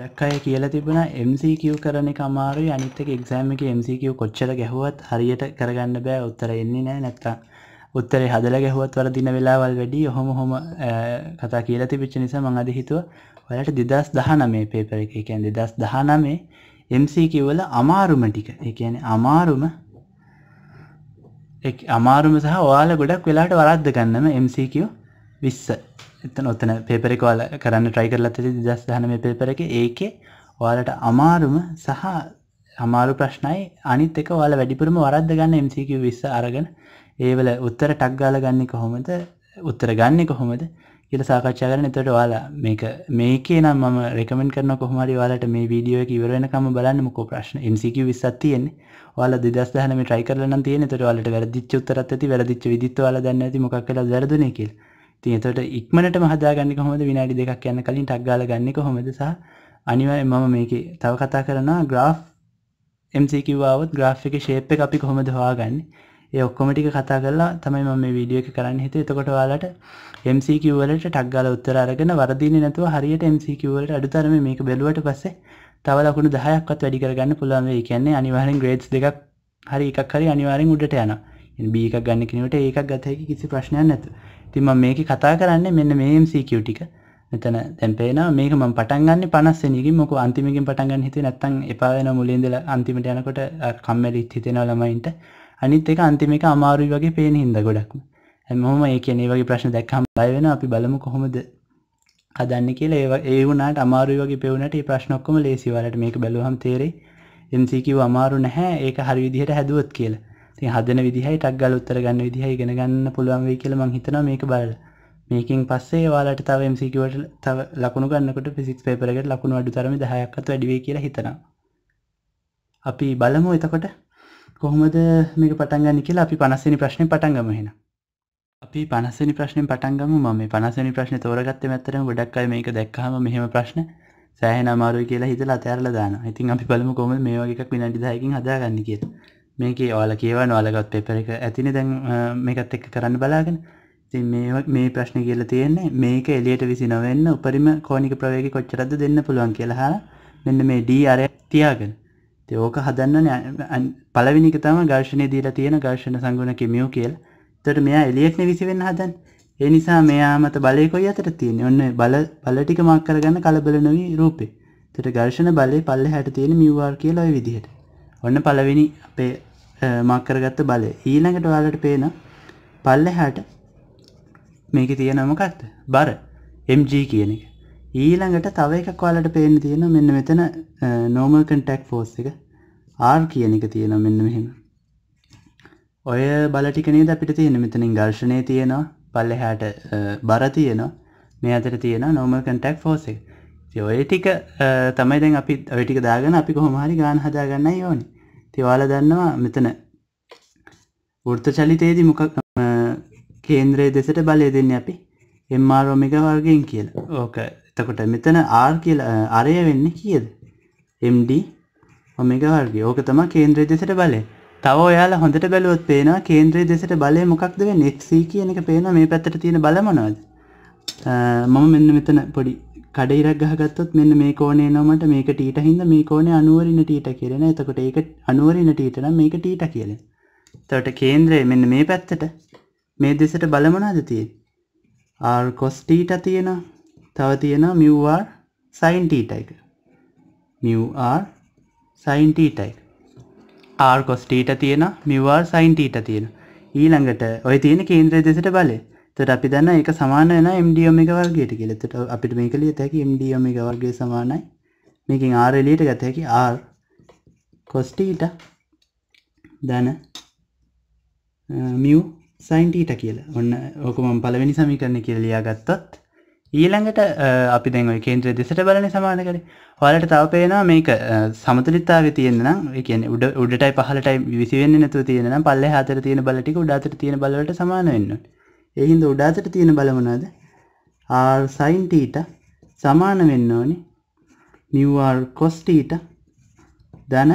ගොඩක් අය කියලා තිබුණ MCQ කරන කමාරුයි අනිත්තක එක්සෑම එක MCQ කොච්චර ගැහුවත් හරියට කරගන්න බෑ උත්තර එන්නේ නෑ නැත්තා උත්තරේ හදල ගැහුවත් වර දින වෙලාවල් වැඩි ඔහොම හොම කතා කියලා තිබිච්ච නිසා මං අද හිතුව ඔලට දෙදස් දහනමේ පේපර එක එකැන් දෙදස් දහනමේ MCQවල අමාරුම ටික එකන අමාරුම අමාරුම සහ ඔයාල ගොඩක් වෙලාට වරද්ද ගන්නම MCQ විස්ස එතන ඔත්තන පේපරෙක ඔයාල කරන්න ට්‍රයි කරලත් ඇති දස් දහන මේ පේපර එක ඒකේ ඔයාලට අමාරුම සහ අමාරු ප්‍රශ්නයි අනිත් එක ඔයාල වැඩිපුරම වරද්ද ගන්න MCQ විස්ස අරගෙන ඒවල උත්තර ටක්ගාල ගන්න කොහොමද උත්තර ගන්න කොහොමද කියල සාකච්ඡා කරන එතට ඔයාලා මේක මේකේ නම් මම රෙකමෙන්ට කරන කොහමරි වාලට මේ වීඩියෝ එක ඉවරෙනකම බලන්න මොකෝ ප්‍රශ්න MCQ විස්සත් තියෙන්නේ ඔයාල දෙදස් දහනම ට්‍රයි කරලන්න තියෙන තට වලට වැරදිච්ච උත්තරත් ඇති වැරදිච්ච විදිත්ව වල දන්න ඇති මොකක් කළ වැරදනය කියලා ඉතින් එතකොට ඉක්මනටම හදාගන්නේ කොහොමද විනාඩි දෙකක් යන කලින් ටක් ගාලා ගන්න කොහොමද සහ අනිවාර්යෙන් මම මේකේ තව කතා කරනවා graph MCQ ආවොත් graph එකේ shape එක අපි කොහොමද හොයාගන්නේ ඒ ඔක්කොම ටික කතා කරලා තමයි මම මේ වීඩියෝ එක කරන්න හිතුවේ එතකොට ඔයාලට MCQ වලට ටක් ගාලා උත්තර අරගෙන වරදින්නේ නැතුව හරියට MCQ වලට අඩුතරමේ මේක බැලුවට පස්සේ තව ලකුණු 10ක්වත් වැඩි කරගන්න පුළුවන් වෙයි. කියන්නේ අනිවාර්යෙන් ග්‍රේඩ්ස් දෙකක් හරි එකක් හරි අනිවාර්යෙන් උඩට යනවා. B එකක් ගන්න කෙනට ඒකක් ගතයකි කිසි ප්‍රශ්නයක් නැතු තිම මේක කතා කරන්න මෙන්න මේම්CQ ටික මෙතන තැන්පේන මේක ම පටන්ගන්න පනස්සෙනක මොක අන්තිමකින් පටන්ගන්න හිති නැත්තන් එපාවෙන මුලින්දල අන්තිමට යනකොට කම්මැලි හිතෙන ළමයින්ට අනිත් එක අන්තිමික අමාරුයි වගේ පේන හිද ගොඩක්ම ඇමහොම ඒ කියන්නේ වගේ ප්‍රශ්න දැක්කම් බයවෙන අපි බලමු කොහොමද හදන්න කියලා ඒ වුණට අමාරුයි වගේ පෙවුණට ප්‍රශ්නොක්කම ලේසිවලට මේක බැලුවහම් තේරේ MCQ අමාරු නැහැ ඒක හරි විදිහට හැදුවත් කියලා ඉතින් හදන විදිහයි ටක් ගාලා උත්තර ගන්න විදිහයි ඉගෙන ගන්න පුළුවන් වෙයි කියලා මම හිතනවා මේක බලලා මේකෙන් පස්සේ ඔයාලට තව MCQ වලට තව ලකුණු ගන්නකොට ෆිසික්ස් පේපර් එකට ලකුණු අඩු තරමේ 10ක් අත වැඩි වෙයි කියලා හිතනවා අපි බලමු එතකොට කොහොමද මේක පටන් ගන්න කියලා අපි 50 වෙනි ප්‍රශ්නේ පටන් ගමු එහෙනම් අපි පනස්සනි ප්‍රශ්නෙන් පටන්ගම ම පනසනි ප්‍රශ්න තෝරගත්තේ මැතරම ගොඩක් අය මේක දැක්කහම මෙහෙම ප්‍රශ්න සෑහන අමාරුයි කියලා හිතලා අතෑරලා දාන ඉතින් අපි පළමු කොම මේ වගේක් විනඩිදායකින් හදාගන්න කියලා මේක ඔයාල කියවා නොලගත් පෙපර එක ඇතින දැන් මේකත් එක්ක කරන්න බලාගෙන ති මේ ප්‍රශ්න කියල තියන්නේ මේක එලියට විසි නොවෙන්න උපරිම කෝනික ප්‍රවේග කොච්චරද දෙන්න පුළුවන් කියලහා මෙන්න මේ ඩී අර තියාගෙන තයෝක හදන්න පලවිනික තම ගර්ශණය දීලා තියෙන ගර්ශණ සංගුණ කිමියෝ කියල් තට මෙයා එලියෙක්න විසිවෙන්න හදන් ඒ නිසා මෙයා මත බලයකොයි අතට තියෙන ඔන්න බල බලටික මක් කරගන්න කලබල නොවී රූපේ තට ගර්ශණ බලය පල්ල හැට තියෙන මිවවාර් කියලා විදිහට ඔන්න පළවෙනි අපේ මක්කරගත්ත බලය ඊළඟට වාලට පේන පල්ලෙහාට මේක තියෙනමකක්ද බර MG කියන එක ඊළඟට තව එකක් වාලට පේන තියෙන මෙන්න මෙතන නෝමල් කන්ටක් ෆෝස් එක R කියන එක තියෙන මෙන්න මෙහෙම ඔය බලටිකනේ ද අපිට තියෙන මෙතනින් ගර්ශණය තියෙනවා පල්ලෙහාට බර තියෙනවා මේ අතර තියෙන නෝමල් කන්ටක් ෆෝස් එක ඔය ටික තමයි දැන් අපි ඔය ටික දාගෙන අපි කොහොම හරි ගාන හදාගන්නයි ඕනේ තිවාල දන්නවා මෙතන වෘත්ත චලිතයේදී මොකක් කේන්ද්‍රය දෙසට බලය දෙන්න අපි එම්මාරෝමික වර්ගෙන් කියලා ඕක එතකොට මෙතන ආර් කියල අරය වෙන්න කියද MD හොමික වර්ගේ ඕක තම කේන්ද්‍රය දෙසට බලය තව ඔයාලා හොඳට බැලුවොත් පේනවා කේන්ද්‍රය දෙසට බලය මොකක්ද වෙන්නේ X කියන එක පේනවා මේ පැත්තට තියෙන බලමනවාද මම මෙන්න මෙතන පොඩි කඩ ඉරක් ගහගත්තොත් මෙන්න මේ කෝණය නොමට මේක ටීට හින්ද මේ කෝණය අනුවරින ටීට කියලෙන එතකොට ඒක අනුවරින ටීට නම් මේක ටීට කියලෙන තවට කේන්ද්‍රය මෙන්න මේ පැත්තට මේ දෙසට බලමනාද තිය ආර් කොස්ටීට තියෙන තව තියෙන මිව්වාර් සයින්ටීට එක මිවර් සයින්ටීට එක ආර් කොස්ටීට තියෙන මිවර් සයින්ටීට තියෙන ඊළඟට ඔය තියෙන කේන්ද්‍රය දෙසට බලය තොට අපි දන්න එක සමාන වෙන MDම එක වර්ගයට කියලෙතට අපිට මේක ලියත හැකි MDම එක වර්ගේ සමානයි මේකින් R එලියට ගත හැකි R කොස්ටීට දැන මිය සයින්ටීට කියල ඔන්න ඕකුමම් පලවෙනි සමිකරණ කියලලියා ගත්තත් ඊළඟට අපි දැන් ඔය කේන්ද්‍ර දෙසට බලන සමාන කර හලට තව පේනවා මේක සමතුලිතාව තියෙන්නම් එකන උඩ උඩටයි පහලටයි විසිවෙන්න නැතු තියෙන පල්ල හතර තියෙන බලටික උඩාතර තියෙන බලට සමාන වෙන්නවා එහින්ද උඩාතට තියෙන බල මොනවාද r sin theta සමාන වෙන්න ඕනේ mu r cos theta ධන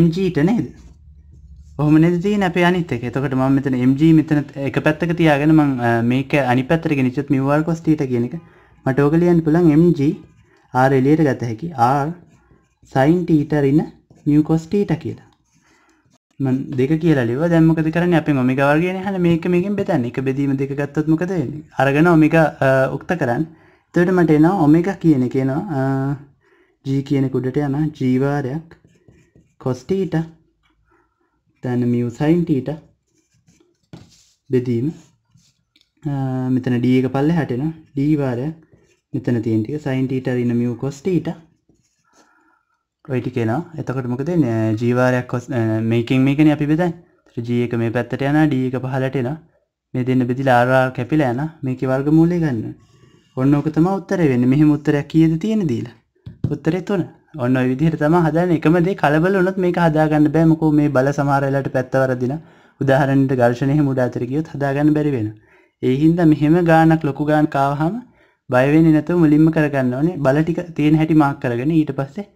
mg ට නේද ඔහොම නේද තියෙන අපේ අනිත් එක. එතකොට මම මෙතන mg මෙතන එක පැත්තක තියාගෙන මම මේක අනිත් පැත්තට ගෙනිච්චොත් mu r cos θ කියන එක මට ඕක ලියන්න පුළුවන් mg r එළියට ගත හැකි r sin θ ඍණ mu cos θ කියලා. දෙක කියලා ලිව දැම්මකද කරන අප මිකවර්ගෙන හන මේක මේකින් බෙතන් එක බෙදීම දෙක ගත්තත් මොකද අරගෙන ඔමික උක්ත කරන්න තවට මට එනවා ඔමික කියන කියනවා ජී කියන කුඩට යන ජීවාරයක් කොස්ටීට තැන මියසයින්ටීට බෙදීම මෙතන ඩීක පල්ල හැටෙන ඩීවාරයක් මෙතන තියෙන්ටික සයින්ටීට ඉන්න මිය කොස්ටීට ඔයිටි කියලා එතකට මොකද ජීවාරයක් කොස් මේකින් මේකන අපි බෙදන් ජ එක මේ පැත්තට යන ඩ එක පහලටෙන මේ දෙන්න බෙදිල ආරා කැපිල යන මේක වර්ග මූලය ගන්න ඔන්න ඕකතම උත්තර වෙන්න මෙහි මුත්තරයක් කියද තියෙන දීල උත්තරේ තුන ඔන්න විදිහට තම හදන එකමදේ කලබල වනොත් මේක හදාගන්න බෑමකෝ මේ බල සමාරලට පැත්තවරදින උදාහරණට ගර්ශනය මුඩ අතරකියොත් හදාගන්න බැරිවෙන ඒහින්ද මෙහෙම ගානක් ලොකු ගාන් කාවහම බයවෙන නැතු මුලින්ම කරගන්න ඕනේ බල ටික තියෙන හැටි මාක් කරගෙන ඊට පස්සේ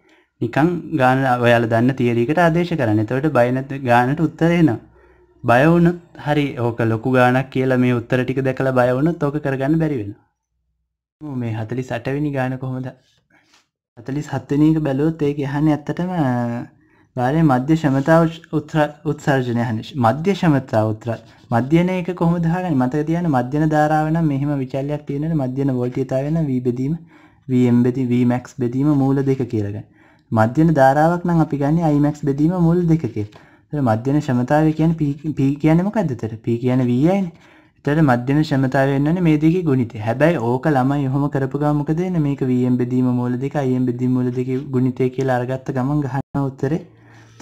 නිකං ගාන ඔයාල දන්න තිේරීකට ආදේශ කරන්න තවට බයිනත ගානට උත්තරේනවා. බයවුනොත් හරි ඕක ලොකු ගානක් කියලා මේ උත්තර ටික දැකලා බයවුන තෝක කරගන්න බැරිවෙන. මේ හතලි සටවිනි ගාන කොහොමද හතලි සත්වනීක බැලුවොත් ඒක යහන ඇත්තටම බාලය මධ්‍ය ශමතාව උත්සර්ජනය හන මධ්‍ය ශමතා උත්තර මධ්‍යනයක කොහොමදහගනි මතක තියන මධ්‍යන ධාරාවන මෙහම විචල්ලයක් තියෙන මධ්‍යන වෝල්ටිතාවෙන වීබෙදීම වම්බෙති වමක්ස් බෙදීම මූල දෙක කියරගන්න මධ්‍යන ධාරාවක් නම් අපි ගන්න අයිමක්ස් බෙදීම මුල් දෙකකේ මධ්‍යන ශමතාව කියන පී කියන මොකක්දතර පී කියන වීයයින තර මධ්‍යන ශමතාවයන්නන මේ දෙක ගුණිත හැබැයි ඕක ළමයි හොම කරපුගමක දෙන මේක වියම් බෙදීම මූල දෙක අයම් බෙදී මූල දෙක ගුණිතය කියලා අරගත්ත ගමන් ගහන්න උත්තර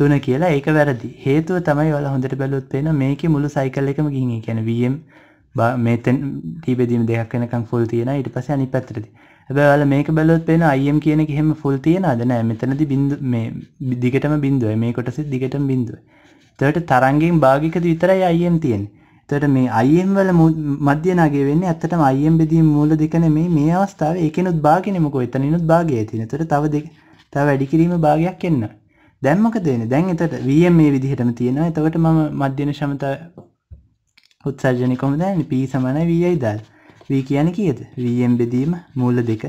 තුන කියලා ඒක වැරදි හේතුව තමයි වල හොඳට බැලුත් පේන මේක මුළු සයිකල් එකම ගිහින් කියන වියම් මෙතන් ටීබෙදීම දෙයක් වෙනකම් ෆුල් තියෙන ඊට පස්සේ අනිත් පැත්තට හැබැවල මේක බැලොත් පෙන අයම් කියන එහෙම ෆුල් තියෙන අද නෑ මෙතනති බිඳ මේ දිගටම බින්දුව මේ කොටසි දිගටම බිඳුව තට තරන්ගෙන් භාගිකද විතරයි අයම් තියෙන් තට මේ අයම් වල මධ්‍යනගේ වෙන්න ඇත්තටම අයම් බෙදී මූල දෙකන මේ මේ අවස්ථාව එකනුත් භාගෙනමක එතනනුත් භාගය තින තට තව දෙ තව වැඩිකිරීම භාගයක් එන්න දැම්මක දෙන දැන් එතට වියම් මේ විදිහටම තියෙනවා එතවට මම මධ්‍යන ශමත උත්සර්ජනකොම දැන් පී සමන වීයි දල් v කියන්නේ කීයද? vm බෙදීම මූල දෙක.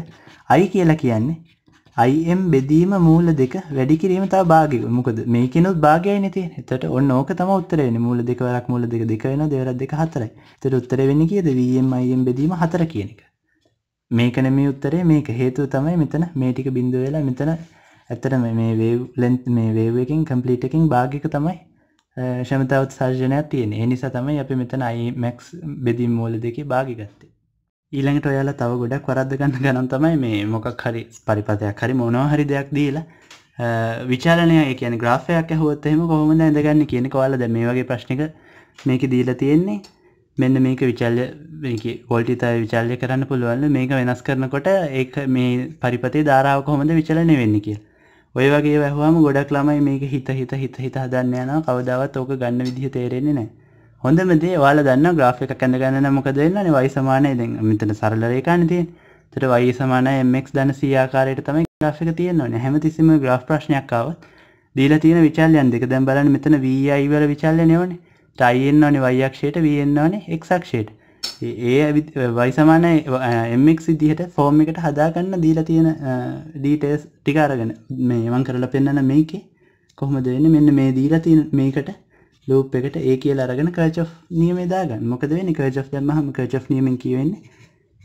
i කියලා කියන්නේ im බෙදීම මූල දෙක වැඩි කිරීම තව භාගය. මොකද මේකෙනුත් භාගයයිනේ තියෙන්නේ. එතකොට ඔන්න ඕක තමයි උත්තරේ වෙන්නේ. මූල දෙක වරක් මූල දෙක දෙක වෙනවා, දෙවරක් දෙක හතරයි. එතකොට උත්තරේ වෙන්නේ කීයද? vm im බෙදීම හතර කියන එක. මේක නෙමෙයි උත්තරේ. මේක හේතුව තමයි මෙතන මේ ටික බිඳුව වෙලා මෙතන ඇත්තටම මේ වේව් ලෙන්ත් මේ වේව් එකකින් කම්ප්ලීට් එකකින් භාගයක තමයි ශමතාවත් සර්ජනයක් තියෙන ඒ නිසා තමයි අපි මෙතන අයිමැක්ස් බෙදීම් මූල දෙකේ භාගිගත්තේ ඊළඟට ඔයාලා තව ගොඩක් වරද්ද ගන්න ගනම් තමයි මේ මොකක් හරි පරිපතයක් හරි මොනව හරි දෙයක් දීලා විචාලනය කියන ග්‍රාෆයක් ඇහුවත් එහෙම කොහොමද ඇඳගන්න කියන කවලද මේ වගේ ප්‍රශ්නික මේක දීලා තියෙන්නේ මෙන්න මේක විචල්ය පොල්ටිතය විචල්ය කරන්න පුළුවන්න මේක වෙනස් කරනකොට ඒ මේ පරිපතේ ධාරාව කොහොමද විචලනය වෙන්න කිය ඔය වගේ වැහවාම ගොඩක් ළමයි මේක හිත හිත හිත හිත හදන්න යනවා කවදාවත් ඕක ගන්න විදිහ තේරෙන්නේ නෑ හොඳමදේ වාල දන්න ග්‍රාෆ් එක කැඳ ගන්න මොකද වෙන්නේ y සමානයි දැන් මෙතන සරල රේඛානේ තියෙන්නේ. එතකොට y සමානයි mx ධන c ආකාරයට තමයි ග්‍රාෆ් එක තියෙන්න ඕනේ. හැමතිස්සෙම ග්‍රාෆ් ප්‍රශ්නයක් ආවොත් දීලා තියෙන විචල්යන් දෙක දැන් බලන්න මෙතන vi වල විචල්යනේ ඕනේ. ටයි එන්න ඕනේ y අක්ෂයට v එන්න ඕනේ x අක්ෂයට. ඒ වයි සමාන එමක් සිදිහට ෆෝර්ම් එකට හදාගන්න දීලා තියෙන ඩීටස් ටිකාරගෙන මේ එවන් කරලා පෙන්න්න මේකේ කොහොම දෙන්න මෙන්න මේ දීලා තියෙන මේකට ලූප් එකට ඒ කියලා අරගෙන කර්ච් නියමේ දාගන්න මොකද වෙන්නේ කර්ච් දැම්මහම කර්ච් නියමෙන් කියවෙන්නේ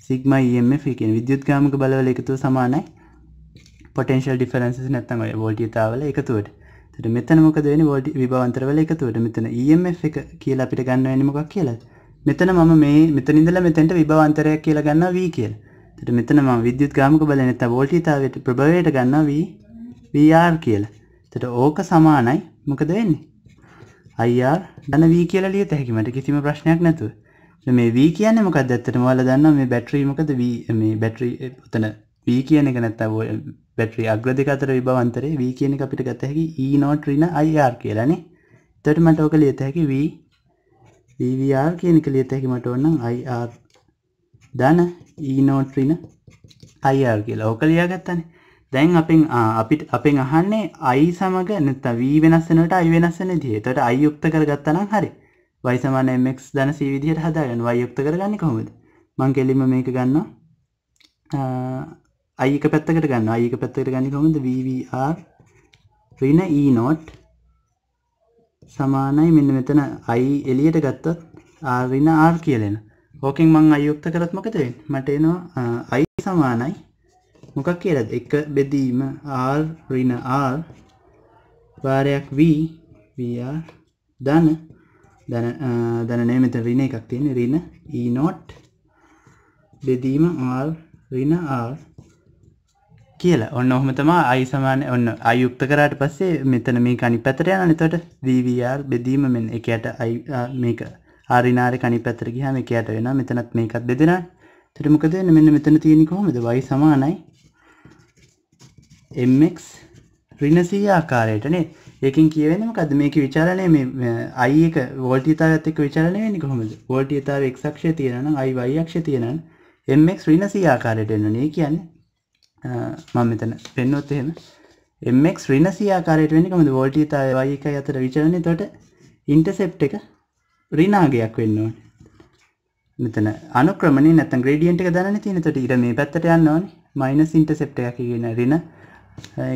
සිග්මා EMF කියන විද්‍යුත්ගාමක බලවල එකතුව සමානයි පොටෙන්ශල් ඩිෆරන්සස් නැත්තම් ඔය වෝල්ටියතාවල එකතුවට. එතකොට මෙතන මොකද වෙන්නේ වෝල්ටි විභවාන්තරවල එකතුවට. මෙතන EMF එක කියලා අපිට ගන්න වෙන්නේ මොකක් කියලාද? මෙතන මම මේ මෙතන ඉඳලා මෙතෙන්ට විභවාන්තරයක් කියලා ගන්නවා V කියලා. එතකොට මෙතන මම විද්‍යුත් ගාමක බලය නැත්තම් වෝල්ටියතාවයට ප්‍රභවයට ගන්නවා V VR කියලා. එතකොට ඕක සමානයි මොකද වෙන්නේ? IR ධන V කියලා ලියත හැකි මට කිසිම ප්‍රශ්නයක් නැතුව. මේ V කියන්නේ මොකක්ද ඇත්තටම ඔයාලා දන්නවා මේ බැටරි මොකද V මේ බැටරි ඔතන V කියන එක නැත්තම් බැටරි අග්‍ර දෙක අතර විභවාන්තරේ V කියන එක අපිට ගත හැකි E not ඍණ IR කියලානේ. එතකොට මට ඕක ලියත හැකි V VVR කියන එක ලියත හැකි මට ඕන නම් IR ධන E not ඍණ IR කියලා ඕක ලියාගත්තානේ. දැන් අපෙන් අපිට අපෙන් අහන්නේ අයි සමග නැත්ත වී වෙනස්සනට අයි වෙනස්සන දිය තොට අයුක්ත කරගත්තනම් හරි වයිසමාන එමක් දන සීවිදියට හදාගන්න වයුක්ත කරගන්න කොමද මං කෙලිම මේක ගන්නවා අයික පැත්තකට ගන්න අයික පැත්තකට ගන්න කොමද වVR රින E නෝට් සමානයි මෙන්න මෙතන අයි එලියට ගත්තත් ආරින ආර් කියලෙන ඕකින් මං අයුක්ත කරත්මකතවෙන් මට එනවා අයි සමානයි මොකක් කියලද එක බෙදීම ආල් රින ආල් වාරයක් වී වර් දන දන නෑමත රින එකක් තියෙන රින ඊනොට් බෙදීම ආල් රින ආල් කියලා ඔන්න ඔහොම තමා අයි සමාන ඔන්න අයුක්ත කරාට පස්සේ මෙතන මේ කනි පැතර යන නිතට වීවර් බෙදීම මෙන් එකයට මේක ආරිනාර කනි පැතර ගිහම එකයට වෙන මෙතනත් මේකත් බෙදෙන තරමකද මෙන්න මෙතන තියෙනෙ කොහොමද වයි සමානයි mx ඍණසීය ආකාරයටනේ ඒකෙන් කියවෙන්නේ මොකද්ද මේකේ විචලනය මේ i එක වෝල්ටීයතාවයත් එක්ක විචලනය වෙන්නේ කොහොමද වෝල්ටීයතාවය x අක්ෂය තියෙනවා නම් i y අක්ෂය තියෙනවා නම් mx ඍණසීය ආකාරයට වෙනවනේ ඒ කියන්නේ මම මෙතන පෙන්නුවොත් එහෙම mx ඍණසීය ආකාරයට වෙන්නේ කොහොමද වෝල්ටීයතාවය y එකයි අතර විචලනය එතකොට ඉන්ටර්සෙප්ට් එක ඍණාගයක් වෙන්න ඕනේ මෙතන අනුක්‍රමණය නැත්නම් ග්‍රේඩියන්ට් එක දැනන්නේ තියෙන. එතකොට ඉර මේ පැත්තට යන්න ඕනේ. මයිනස් ඉන්ටර්සෙප්ට් එකක් කියන ඍණ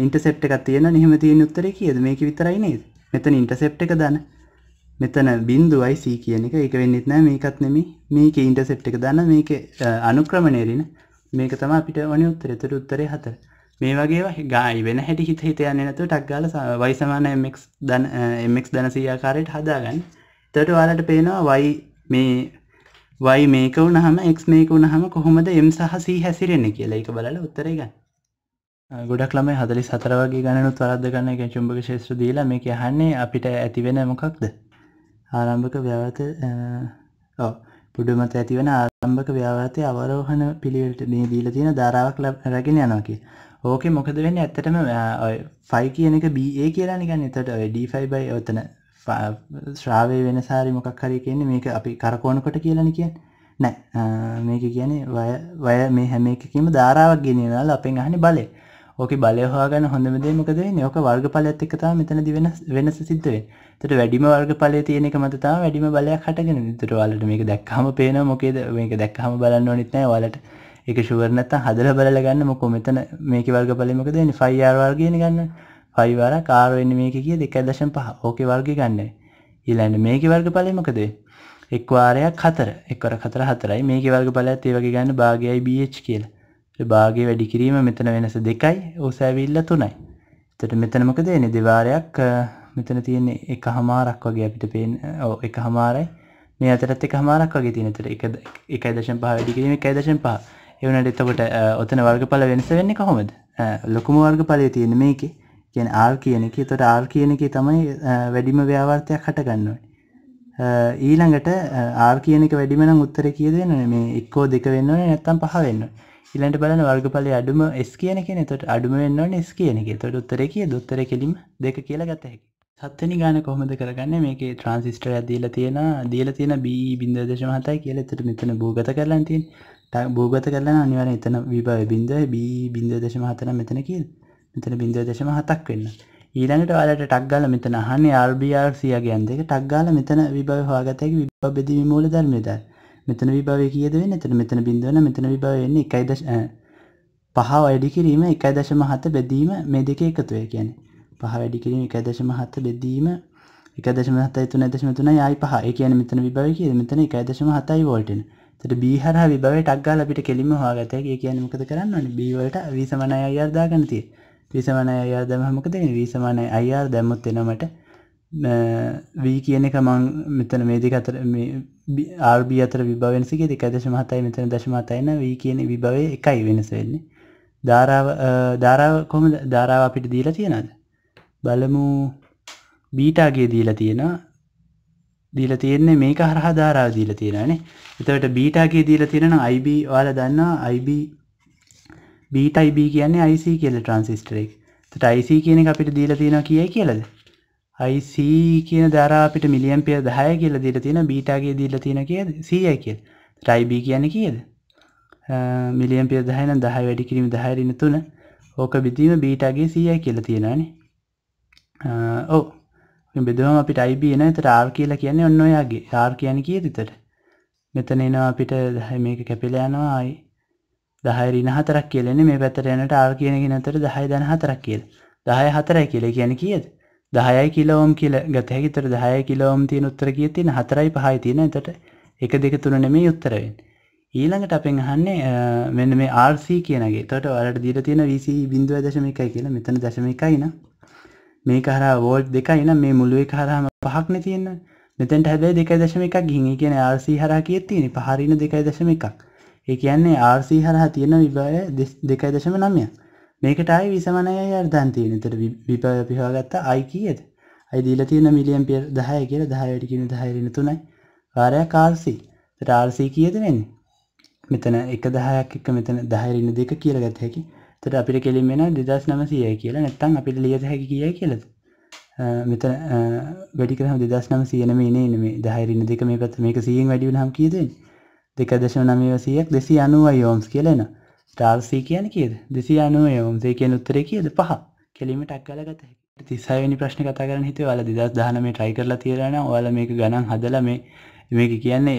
ඉන්ටසෙප් එක තියෙන නිහම තියෙන උත්තරේ කියද මේක විතරයි නේද මෙතන ඉන්ටසෙප් එක දන මෙතන බින්දුවයි සී කියන එක එක වෙන්නෙත් නෑ මේකත් නෙමේ මේක ඉන්ටසෙප් එක දන්න මේක අනුක්‍රමණයරින මේක තම අපිට ඕනේ උත්තරේ එතකොට උත්තරේ හතර මේ වගේ ගායි වෙන හැටි හිත හිත යන්නේ නැතුව ටක් ගාලා y සමාන mx ධන mx ධන 100 ආකාරයට හදාගන්න. එතකොට ඔයාලට පේනවා y මේ y මේක වුණාම x මේක වුණාම කොහොමද m සහ c හැසිරෙන්නේ කියලා. ඒක බලලා උත්තරේ ගන්න. ගොඩක් ළම හදලි සතරවගේ ගණනුත් වරද ගන්න එක චුම්භක ශේත්‍ර දීලා මේක හන්නේ අපිට ඇතිවෙන මොකක්ද ආරම්භක ව්‍යවත පුඩුමත ඇතිවන ආරම්භක ව්‍යවතය අවරෝහණ පිළිවෙලට මේ දීල තියෙන ධරාවක් ලබ රැගෙන යනකි ඕක මොකද වෙන්න ඇත්තටම ෆයි කියන එක බඒ කියලා නිගන්න එතට ඩෆයි බයි ඔතන ශ්‍රාවය වෙන සාරි මොකක් හරි කියන්නේ මේක අපි කරකෝන කොට කියලන කියෙන් නෑ මේක කියන්නේ වය මේ හැම එකකීම ධාරාවක් ගෙනවල අපෙන් අහනි බලය ඕක බලය හොයාගන්න හොඳම දේ මොකද වෙන්නේ? ඕක වර්ගඵලයත් එක්ක තමයි මෙතනදී වෙනස් වෙනස සිද්ධ වෙන්නේ. ඒතර වැඩිම වර්ගඵලයේ තියෙන එක මත තමයි වැඩිම බලයක් හටගෙන ඉන්නේ. ඒතර ඔයාලට මේක දැක්කහම පේනවා මොකේද මේක දැක්කහම බලන්න ඕනෙත් නැහැ ඔයාලට. ඒක ෂුවර් නැත්තම් හදලා බලලා ගන්න මොකෝ මෙතන මේකේ වර්ගඵලය මොකද වෙන්නේ? 5R වර්ගයනේ ගන්න. 5R R වෙන්නේ මේකේ කීයද? 1.5. ඕකේ වර්ගය ගන්න. ඊළඟ මේකේ වර්ගඵලය මොකද? එක්වාරයක් හතර එක්වර කතර හතරයි මේක වර්ග පලත් ඒවගේ ගන්න භාගයයි BH කියලා භාගේ වැඩි කිරීම මෙතන වෙනස දෙකයි ඕසෑවිල්ල තුනයි තට මෙතන මොකද එන දෙවාරයක් මෙතන තියෙන්නේ එක හමාරක් වගේ අපිට පේෙන් ඕ එක හමාරයි මේ අතරත් එක හමාරක් වගේ තිනතර එක දශන් පහ වැඩි කිරීම එක දශන් පහ එවනට එතකොට ඔතන වර්ග පල වෙනස වෙන්න කොහොමද ලොකුම වර්ග පලය තියෙන මේක කියෙන් ආල් කියන එක තොට ආල් කියන එක තමයි වැඩිම ව්‍යාවර්තයක් හටගන්නවා ඊළඟට ආර් කියනක වැඩිමනම් උත්තර කියදෙන මේ එක්කෝ දෙක වෙන්න නැත්තම් පහ වෙන්නවා ඉලට බලන වර්ගඵලය අඩුම ස් කියන කෙන තොට අඩුමෙන්න්නවන ස් කියන එක තොට උත්තරකිය දොත්තර කෙලිම දෙක කියලා ගත හැකි සත්තනි ගාන කොහොමද කරගන්න මේක ට්‍රන්සිස්ටර දීල තියෙන දීල තියෙන බී බින්ද දේශමහතයි කියල තට මෙතන භූගත කරලා තින් භූගත කරලා අනිවර එතන විභව බින්ද බී බින්ද දේශමහතන මෙතන කියල් මෙතන බින්ද දේශම හතක් වෙන්න ඊළඟට ඔයාලට ටක්ගාල මෙතන අහන්නේ RBRCගේ අන්දක ටක්ගාල මෙතන විභව හවාගතයක විප බෙදවි මූල ධර්මයදයි මෙතන විභාවය කියද වෙන එතන මෙතන බිඳවන මෙතන විභාවවෙන්නේ එකයි දශ පහ වැඩි කිරීම එකයි දශම හත බැදීම මේ දෙක එකතුවය කියන පහ වැඩි කිරීම එකයි දශම හත බෙදීම එක දශම හතයි තුන දශම තුන යයි පහ කියන මෙතන විභාව කියද මෙතන එකයි දශම හතයි වෝල්ටන තට බීහර විභවට අක්ගාල අපිට කෙලිම හවාගතය කියන මොකද කරන්න බීවලට විසමනය අයර්දාගනතිය විසමනය අයාදම හමකද විසමනය අයාර් දැම්මුත් එනමට වී කියන එක මං මෙතන මේදි අතර ආර්බ අතර විභාවෙන්සිගේ දෙක දශමහතයි මෙතන දශමතයන වී කියන විභවය එකයි වෙනස වෙන්නේ ධාරාව ධාරාව කොම ධාරාව අපිට දීලා තියෙනද බලමු බීටාගේ දීලා තියෙනවා දීල තියෙන්නේ මේක හරහා ධාරාව දීලා තියෙනනේ එතවට බීටාගේ දීලා තියෙන අයිB වාල දන්නවා අයිB බීටයිB කියන්නේ IC කියල ට්‍රන්සිස්ටරෙක් තට IC කියන අපිට දීලා තියෙනවා කියයි කියලද අයිC කියන ධාරාපිට මිලියම්පිය දහය කියල දිල තියෙන බීටාගේ දීල තියෙන කියද සයි කියල් රයිබී කියන කියද මිලියම්පිය දහයන දහ වැඩි කිරීම දහයරන්න තුන ඕක බිදීම බීටාගේ සයි කියල තියෙනනේ ඕ බෙදවම අපිට අයිබන ත රාර් කියලා කියන්නේ ඔන්නොයාගේ රාර් කියන කිය තිතට මෙතන එනවා අපිට දහ මේක කැපිලයනවා අයි දහරි හතරක් කියලෙන මේ පැතර යනට ආර් කියනගෙන අතර දහය දන හතරක් කියල් දහය හතරයි කියල කියන කියද දහයයි කිලෝම් කියල ගතහැකි තර දහය කිලෝම් තියෙන උත්තර කිය තියෙන හතරයි පහයි තියෙන එතට එක දෙක තුන නෙමේ උත්තරවෙන් ඊළඟට අපෙන් අහන්නේ මෙන්න මේ ආර්සී කියනගේ තොට වලට දිර තියෙන විසි බිඳුව දශමිකයි කියලා මෙතන දශමිකයින මේ කහර වෝල්් දෙකයින මේ මුළුවේ කරහම පහක්න තියන්න මෙතැන්ට හැබැයි දෙක දශම එකක් ගිහි කියන ආර්සී හර කිය තියෙන පහරින දෙකයි දශම එකක් ඒ කියන්නේ ආර්සී හරහ තියෙන විභාය දෙකයි දශම නම්යක් මේකට ආයි විසමනය අර්ධන් තියෙන තර විපය පිහාගත්ත අයි කියද අයි දීල තියෙන මිලියම් පිය දහය කියල දහයටකින දහයරෙන තුනයි වාරය කාර්සි රාර්සී කියද වෙන්න මෙතන එක දහයක් එක මෙතන දහරන්න දෙක කියලගත් හැකි තට අපිට කෙලින් වෙන දෙදස් නමසයයි කියලා නැත්තං අපිට ලියද හැකි කිය කියලද මෙත වැඩිකරහ දෙදස් නම සියන මේ නේ දහරන්න දෙක මේ පත් මේක සීෙන් වැඩිය නම් කියද දෙක දශව නමය සියක් දෙසි අනුව යෝම්ස් කියලනවා ස්ථාර්සී කියන කියද දෙසි අනුවය සේ කියෙන් උත්තරේ කියද පහ කෙලීමට අක්ගල ගත තිස්සාවනි ප්‍රශ්න කතා කරන හිතේ වල දෙදස් දානම ට්‍රයි කරලා තියරෙන ඔයාල මේක ගණන් හදල මේ මේක කියන්නේ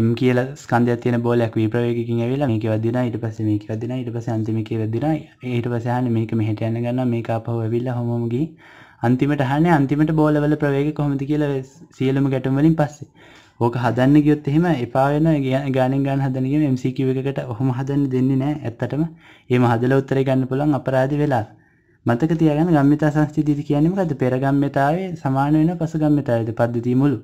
එම් කියල ස්කන්ධය තියෙන බෝලයක් විප්‍රවේකින් ඇවෙලා මේක වදින ඊට පස්සේ මේක වදින ඊට පස්සේ අන්තිමක වදින ඊට පස්සේ අහන්නේ මේක මෙහෙට යන්න ගන්න මේක ආපහු ඇවිල්ලා හොමම ගිහින් අන්තිමට අහන්නේ අන්තිමට බෝලවල ප්‍රවේග කොහොමද කියලා සියලුම ගැටුම් වලින් පස්සේ ඕක හදන්න ගියොත් එහෙම එපා වෙන ගාණෙන් ගන්න හදන ගේම MCQ එකකට ඔහොම හදන්න දෙන්නේ නැහැ ඇත්තටම. එහෙම හදලා උත්තරේ ගන්න පුළුවන් අපරාධි වෙලා. මතක තියාගන්න ගම්මිතා සංස්කෘතිය කියන්නේ මොකද්ද? පෙර ගම්මිතාවේ සමාන වෙන පසු ගම්මිතාවේද පද්ධතිය මුළු.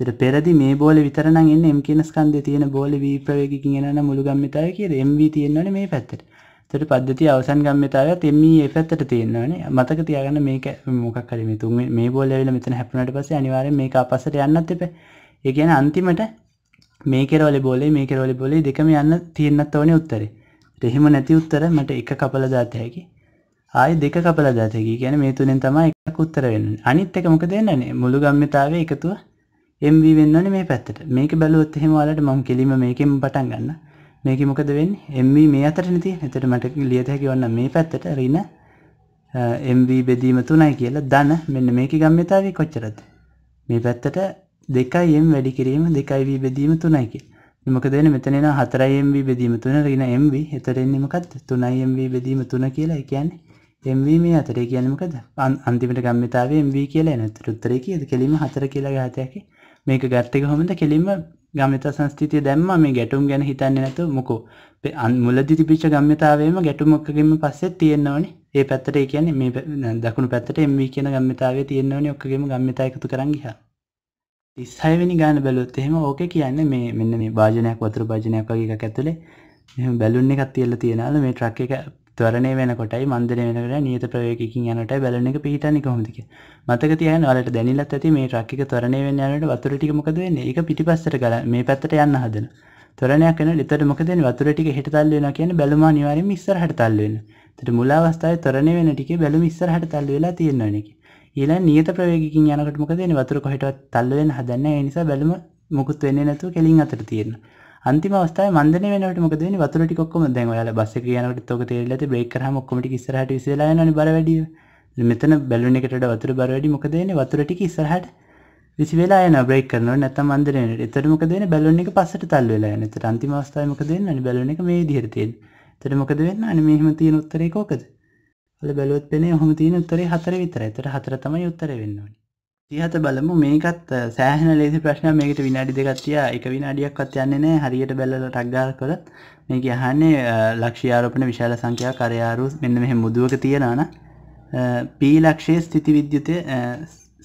ඒතර පෙරදි මේ බෝලේ විතර නම් එන්නේ M කියන ස්කන්ධයේ තියෙන බෝලේ V ප්‍රවේගිකින් එන නම් මුළු ගම්මිතාවේ කියලා MV තියෙනවනේ මේ පැත්තට. තොට පද්ධති අවසන් ගම්මතාවත් එම ඒ e පැත්තට තියෙන්නවනේ මතක තියගන්න මේක මොකක්කරම තුන් මේ බෝලවෙල මෙතන හැපනට පස අනිවාර මේ පසට යන්නත් එපේ ඒ කියන අන්තිමට මේක රෝලි බෝලේ මේක රෝලි බෝලේ දෙකම යන්න තියෙන්නත් ඕනේ උත්තරේ. එහෙම නැති උත්තර මට එක කපලා දාත හැකි. ආයි දෙක කපලා දාත හැකි. කියන්නේ මේ තුනෙන් තමයි එකක් උත්තර වෙන්නේ. අනිත් එක මොකද වෙන්නේ? මුළු ගම්මිතාවේ එකතුව MV වෙන්න ඕනේ මේ පැත්තට. මේක බැලුවොත් එහෙම ඔයාලට මම කෙලින්ම මේකෙන් පටන් ගන්න. මේක මොකද වෙන්නේ? MV මේ අතරනේ තියෙන්නේ. එතකොට මට ලියත හැකි වන්න මේ පැත්තට රින MV බෙදීම 3යි කියලා ධන මෙන්න මේකේ ගම්මිතාවේ කොච්චරද? මේ පැත්තට දෙකයිම් වැඩි කිරීම දෙකයිවී බෙදීම තුනයිකි නිමකදන මෙතනෙන හතරයිම්ව බෙදීම තුන රගෙන එම්ව එතරෙන්න්නේමකත් තුනයිම්ව බෙදීම තුන කියලා කියන්නේ එම්ව මේ අතරේ කියනමකද අන්තිමට ගම්මතාව එම්ව කියලා නැත රුත්තරය කියද කෙලීම හතර කියලා ගාතයකි මේක ගත්තක හොමද කෙලින්ම ගමිත සංස්ථතිය දැම්ම මේ ගැටුම් ගැන හිතන්න නැතු මොකෝ අන්මුල දිරිපිච ගම්මතාවේම ගැටුමක්කගේම පස්සෙ තියෙන්නවනි ඒ පැත්තට කියන්නේ මේ දකුණු පැත්තට එම්වී කියන ගම්මතාව තියෙන්නවනි ඔක්කගේම ගම්මතා එකතු කරගහ තිස්සයවෙනි ගාන බැලොත් එහෙම ඕක කියන්න මේ මෙන්න මේ භාජනයක් වතුර භාජනයක් වගේ එකක් ඇතුළේ මෙම බැලුන් එකක් තියල තියෙනල මේ ට්‍රක් එක ත්වරණය වෙනකොටයි මන්දර වෙනකට නියත ප්‍රයෝකින් යනට බැලන එක පිහිටනි කොමතික මතක තියන වලට දැනිලත් ඇති මේ ට්‍රක්ක ත්වරණය වෙන්නට වතුරටික මොකද වෙන්න එක පිටිපස්සට කල මේ පැත්තට යන්න හදන තොරණයක් වෙන නිතර මොකද වතුරටික හිටතල් වෙන කියන බැලුමා නිවාරම ඉස්සර හටතල් වෙන තට මුලාවස්ථාව තරණය වෙන ටික බැලු ඉස්සර හටතල් වෙලා තියෙන්නවනෙකි ඊලා නියත ප්‍රවේගකින් යනකට මොකද වෙන්නේ වතුර කොහෙටවත් තල්ලු වෙන්න හදන්නේ ඒ නිසා බැලුම මොකුත් වෙන්නේ නැතුව කෙලින් අතට තියෙන. අන්තිම අවස්ථාවේ මන්දනේ වෙනකොට මොකද වෙන්නේ වතුර ටික ඔක්කොම දැන් ඔයාලා බස් එකේ යනකොට තෝක තේරිලා ඇති බ්‍රේක් කරාම ඔක්කොම ටික ඉස්සරහට විසලා යනවනේ බර වැඩි. මෙතන බැලුන එකට වඩා වතුර බර වැඩි මොකද වෙන්නේ වතුර ටික ඉස්සරහට විසි වෙලා යන බ්‍රේක් කරනවා නැත්නම් මන්දනේ එතකොට මොකද වෙන්නේ බැලුන එක පස්සට තල්ලු වෙලා යන. එතකොට අන්තිම අවස්ථාවේ මොකද වෙන්නේ? අනිත් බැලුන එක මේ විදිහට තියෙන. එතකොට මොකද වෙන්නේ? අනිත් මෙහෙම තියෙන උත්තරේ කොකද? බලොත් පෙන හොම තියන උත්තරේ හතර විතර ඇතට හතර තම යුත්තර වෙන්නවනි තිහත බලමු මේකත් සෑහන ලේසි ප්‍රශ්න මේකට විනාඩි දෙගත්තිය එක විනාඩියක් අත්යන්නේ නෑ හරියට බැල්ල ටක්ගාල් කොළත් මේක අහන්නේ ලක්ෂයාරපන විශාල සංඛ්‍යා කරයාරු මෙන්න මෙහ මුදුවක තියෙනන පී ලක්ෂයේ ස්තිති විද්‍යුතය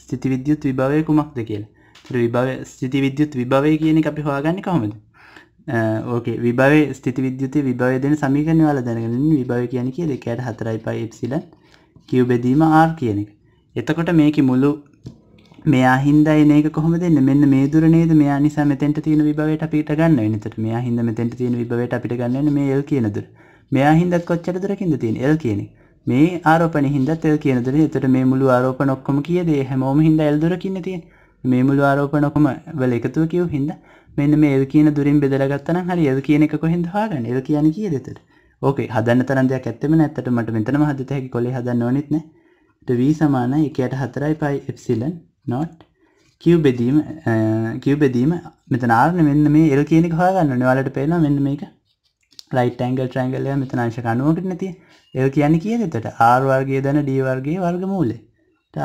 ස්තිති විද්‍යුත් විභවය කුමක්ද කියලා විභව ස්තිති විද්‍යුත් විභවය කියන අපි හොයාගන්න කොමද ඕකේ විභවය ස්ථිති විද්‍යුති විභවය දෙන සමීකරණ වල දැනගෙන විභවය කියන්නේ කීයද 1ට 4යි එප්සිලන් q බෙදීම r කියන එක. එතකොට මේකේ මුළු මෙයා හින්දා එන එක කොහොමද එන්නේ? මෙන්න මේ දුර නේද? මෙයා නිසා මෙතෙන්ට තියෙන විභවයට අපිට ගන්න වෙන. එතකොට මෙයා හින්දා මෙතෙන්ට තියෙන විභවයට අපිට ගන්න වෙන මේ l කියන දුර. මෙයා හින්දා කොච්චර දුරකින්ද තියෙන l කියන එක. මේ ආරෝපණය හින්දා l කියන දුර. එතකොට මේ මුළු ආරෝපණ ඔක්කොම කීයද? හැමෝම හින්දා l දුරකින් තියෙන. මේ මුළු ආරෝපණ ඔක්කොම වල එකතුව කියු හින්දා මෙන්න මේ එල් කියන දුරින් බෙදලගත්තන හරි එල් කියන එක කොහෙන්ද හාගන්න එල් කියන කිය දෙතට ඕකේ හදන්න තරන් දෙයක් ඇත්තම නැත්තට මට මෙතනම හදත හැකි කොලේ හදන්න ඕනෙත් නෑ වී සමාන එකයට හතරයි පයි එප්සිලන් නොට් කිව් බෙදීම කිව් බෙදීම මෙතනාරන මෙන්න මේ එල් කියනෙ හාගන්න නිවාලට පේන මෙන්න මේක ලයිට ඇංගල් ට්‍රංගල්ලය මෙතන අංශ කනුවකට නැති එල් කියන්න කිය දෙතට ආර්වාර්ගේ දන ඩීවර්ගේ වර්ග මූලේ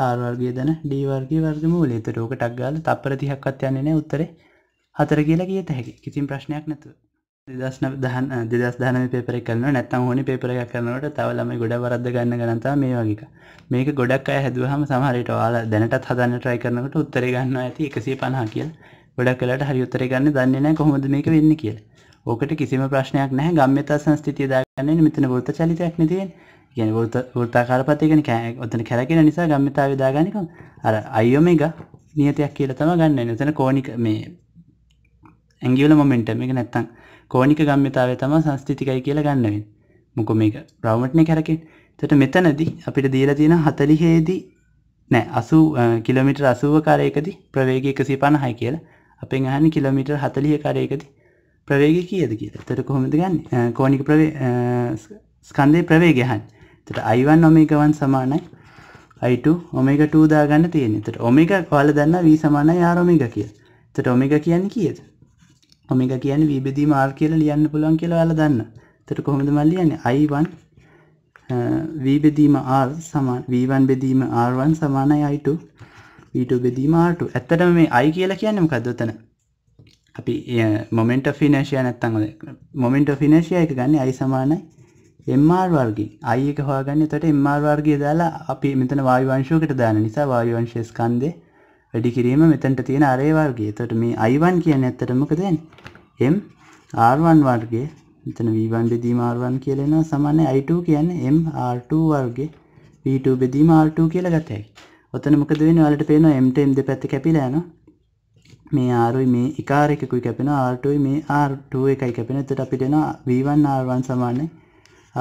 ආර්වර්ගේ දන ඩීවර්ගේ වර්ග මූලේ තට ඕක ටක්ගාල තප්පර තිහක්වත් යන්නේ උත්තරේ හතර කියලා කිය හැකි කිසිම් ප්‍රශ්නයක් නැතුව දෙදස්න දහන් දෙදස් ධන පෙපර කරන නැත්තම් හොනි පෙපරයක් කරනවට තවලම ගොඩ වරද ගන්න ගනතා මේ වගේක මේක ගොඩක් අය හැදුවහම සමහරයට වාලා දැනටත් හදන්න ට්‍රයි කරනකට උත්තර ගන්න ඇති එකසේ පණහ කියල් ගොඩක් කලට හරි උත්තර ගන්න දන්නේ නෑ කොහොමද මේක වෙන්න කියල ඕකට කිසිම ප්‍රශ්නයක් නැහැ ගම්මතා සංස්තිතිය දාගන්න මෙතන බොත්ත චලිතයක් නතියෙන් ගැන ෘතාකාරපතියගෙන කෑ ඔතන කැරගෙන නිසා ගම්මතා විදාගනිකම් අර අයෝ මේක නියතයක් කියල තම ගන්න එතන කෝනික මේ ඇංගිවල මොමෙන්ටම එක නැත්තං කෝනික ගම්මිතාවය තම සංස්ථිතිකයි කියලා ගන්නවෙන් මොක මේක ප්‍රවමට්න කැරකෙන් තට මෙතනදී අපිට දීලා තියෙන හතලිහේදී නෑ අසු කිලමිට අසුව කාරයකදි ප්‍රවේග එකසි පණහයි කියලා අපෙන් අහනි කිලමිට හතලිය කාරයකදි ප්‍රවේග කියද කිය තට කොහොමද ගන්න කෝනික ප්‍රවේ ස්කන්දය ප්‍රවේගහන් තට අයිවන් නොමේකවන් සමානයි අයිට ඔමෙක ටූදාගන්න තියෙනෙ තට ඔමෙක කවල දන්න වී සමාන යාරොමික කිය තට ඔමෙක කියන්න කියද ඔමෙග කියන්නේ විබෙදීම r කියලා ලියන්න පුළුවන් කියලා ඔයාලා දන්න. එතකොට කොහොමද මම ලියන්නේ? i1 v බෙදීම r සමාන v1 බෙදීම r1 සමානයි i2 v2 බෙදීම r2. ඇත්තටම මේ i කියලා කියන්නේ මොකද්ද උතන? අපි මොමන්ට් ඔෆ් ඉනර්ෂියා නැත්තම් මොමන්ට් ඔෆ් ඉනර්ෂියා එක ගන්න i සමානයි mr වර්ගය. i එක හොයාගන්න. එතකොට mr වර්ගය දාලා අපි මෙතන වායු අංශයකට දාන නිසා වායු අංශයේ ස්කන්ධේ වැඩි කිරීම මෙතැන්ට තියෙන අරේ වර්ගය. එතකොට මේ i1 කියන්නේ ඇත්තට මොකද වෙන්නේ? m r1 වර්ගය මෙතන v1 බෙදීම r1 කියලා එනවා සමානයි i2 කියන්නේ m r2 වර්ගය v2 බෙදීම r2 කියලා ගත හැකියි. ඔතන මොකද වෙන්නේ? ඔයාලට පේනවා m ට m දෙපැත්ත කැපිලා යනවා. මේ r1යි මේ ඉකාර එකකුයි කැපෙනවා r2යි මේ r2 එකයි කැපෙනවා. එතකොට අපිට එනවා v1 r1 සමානයි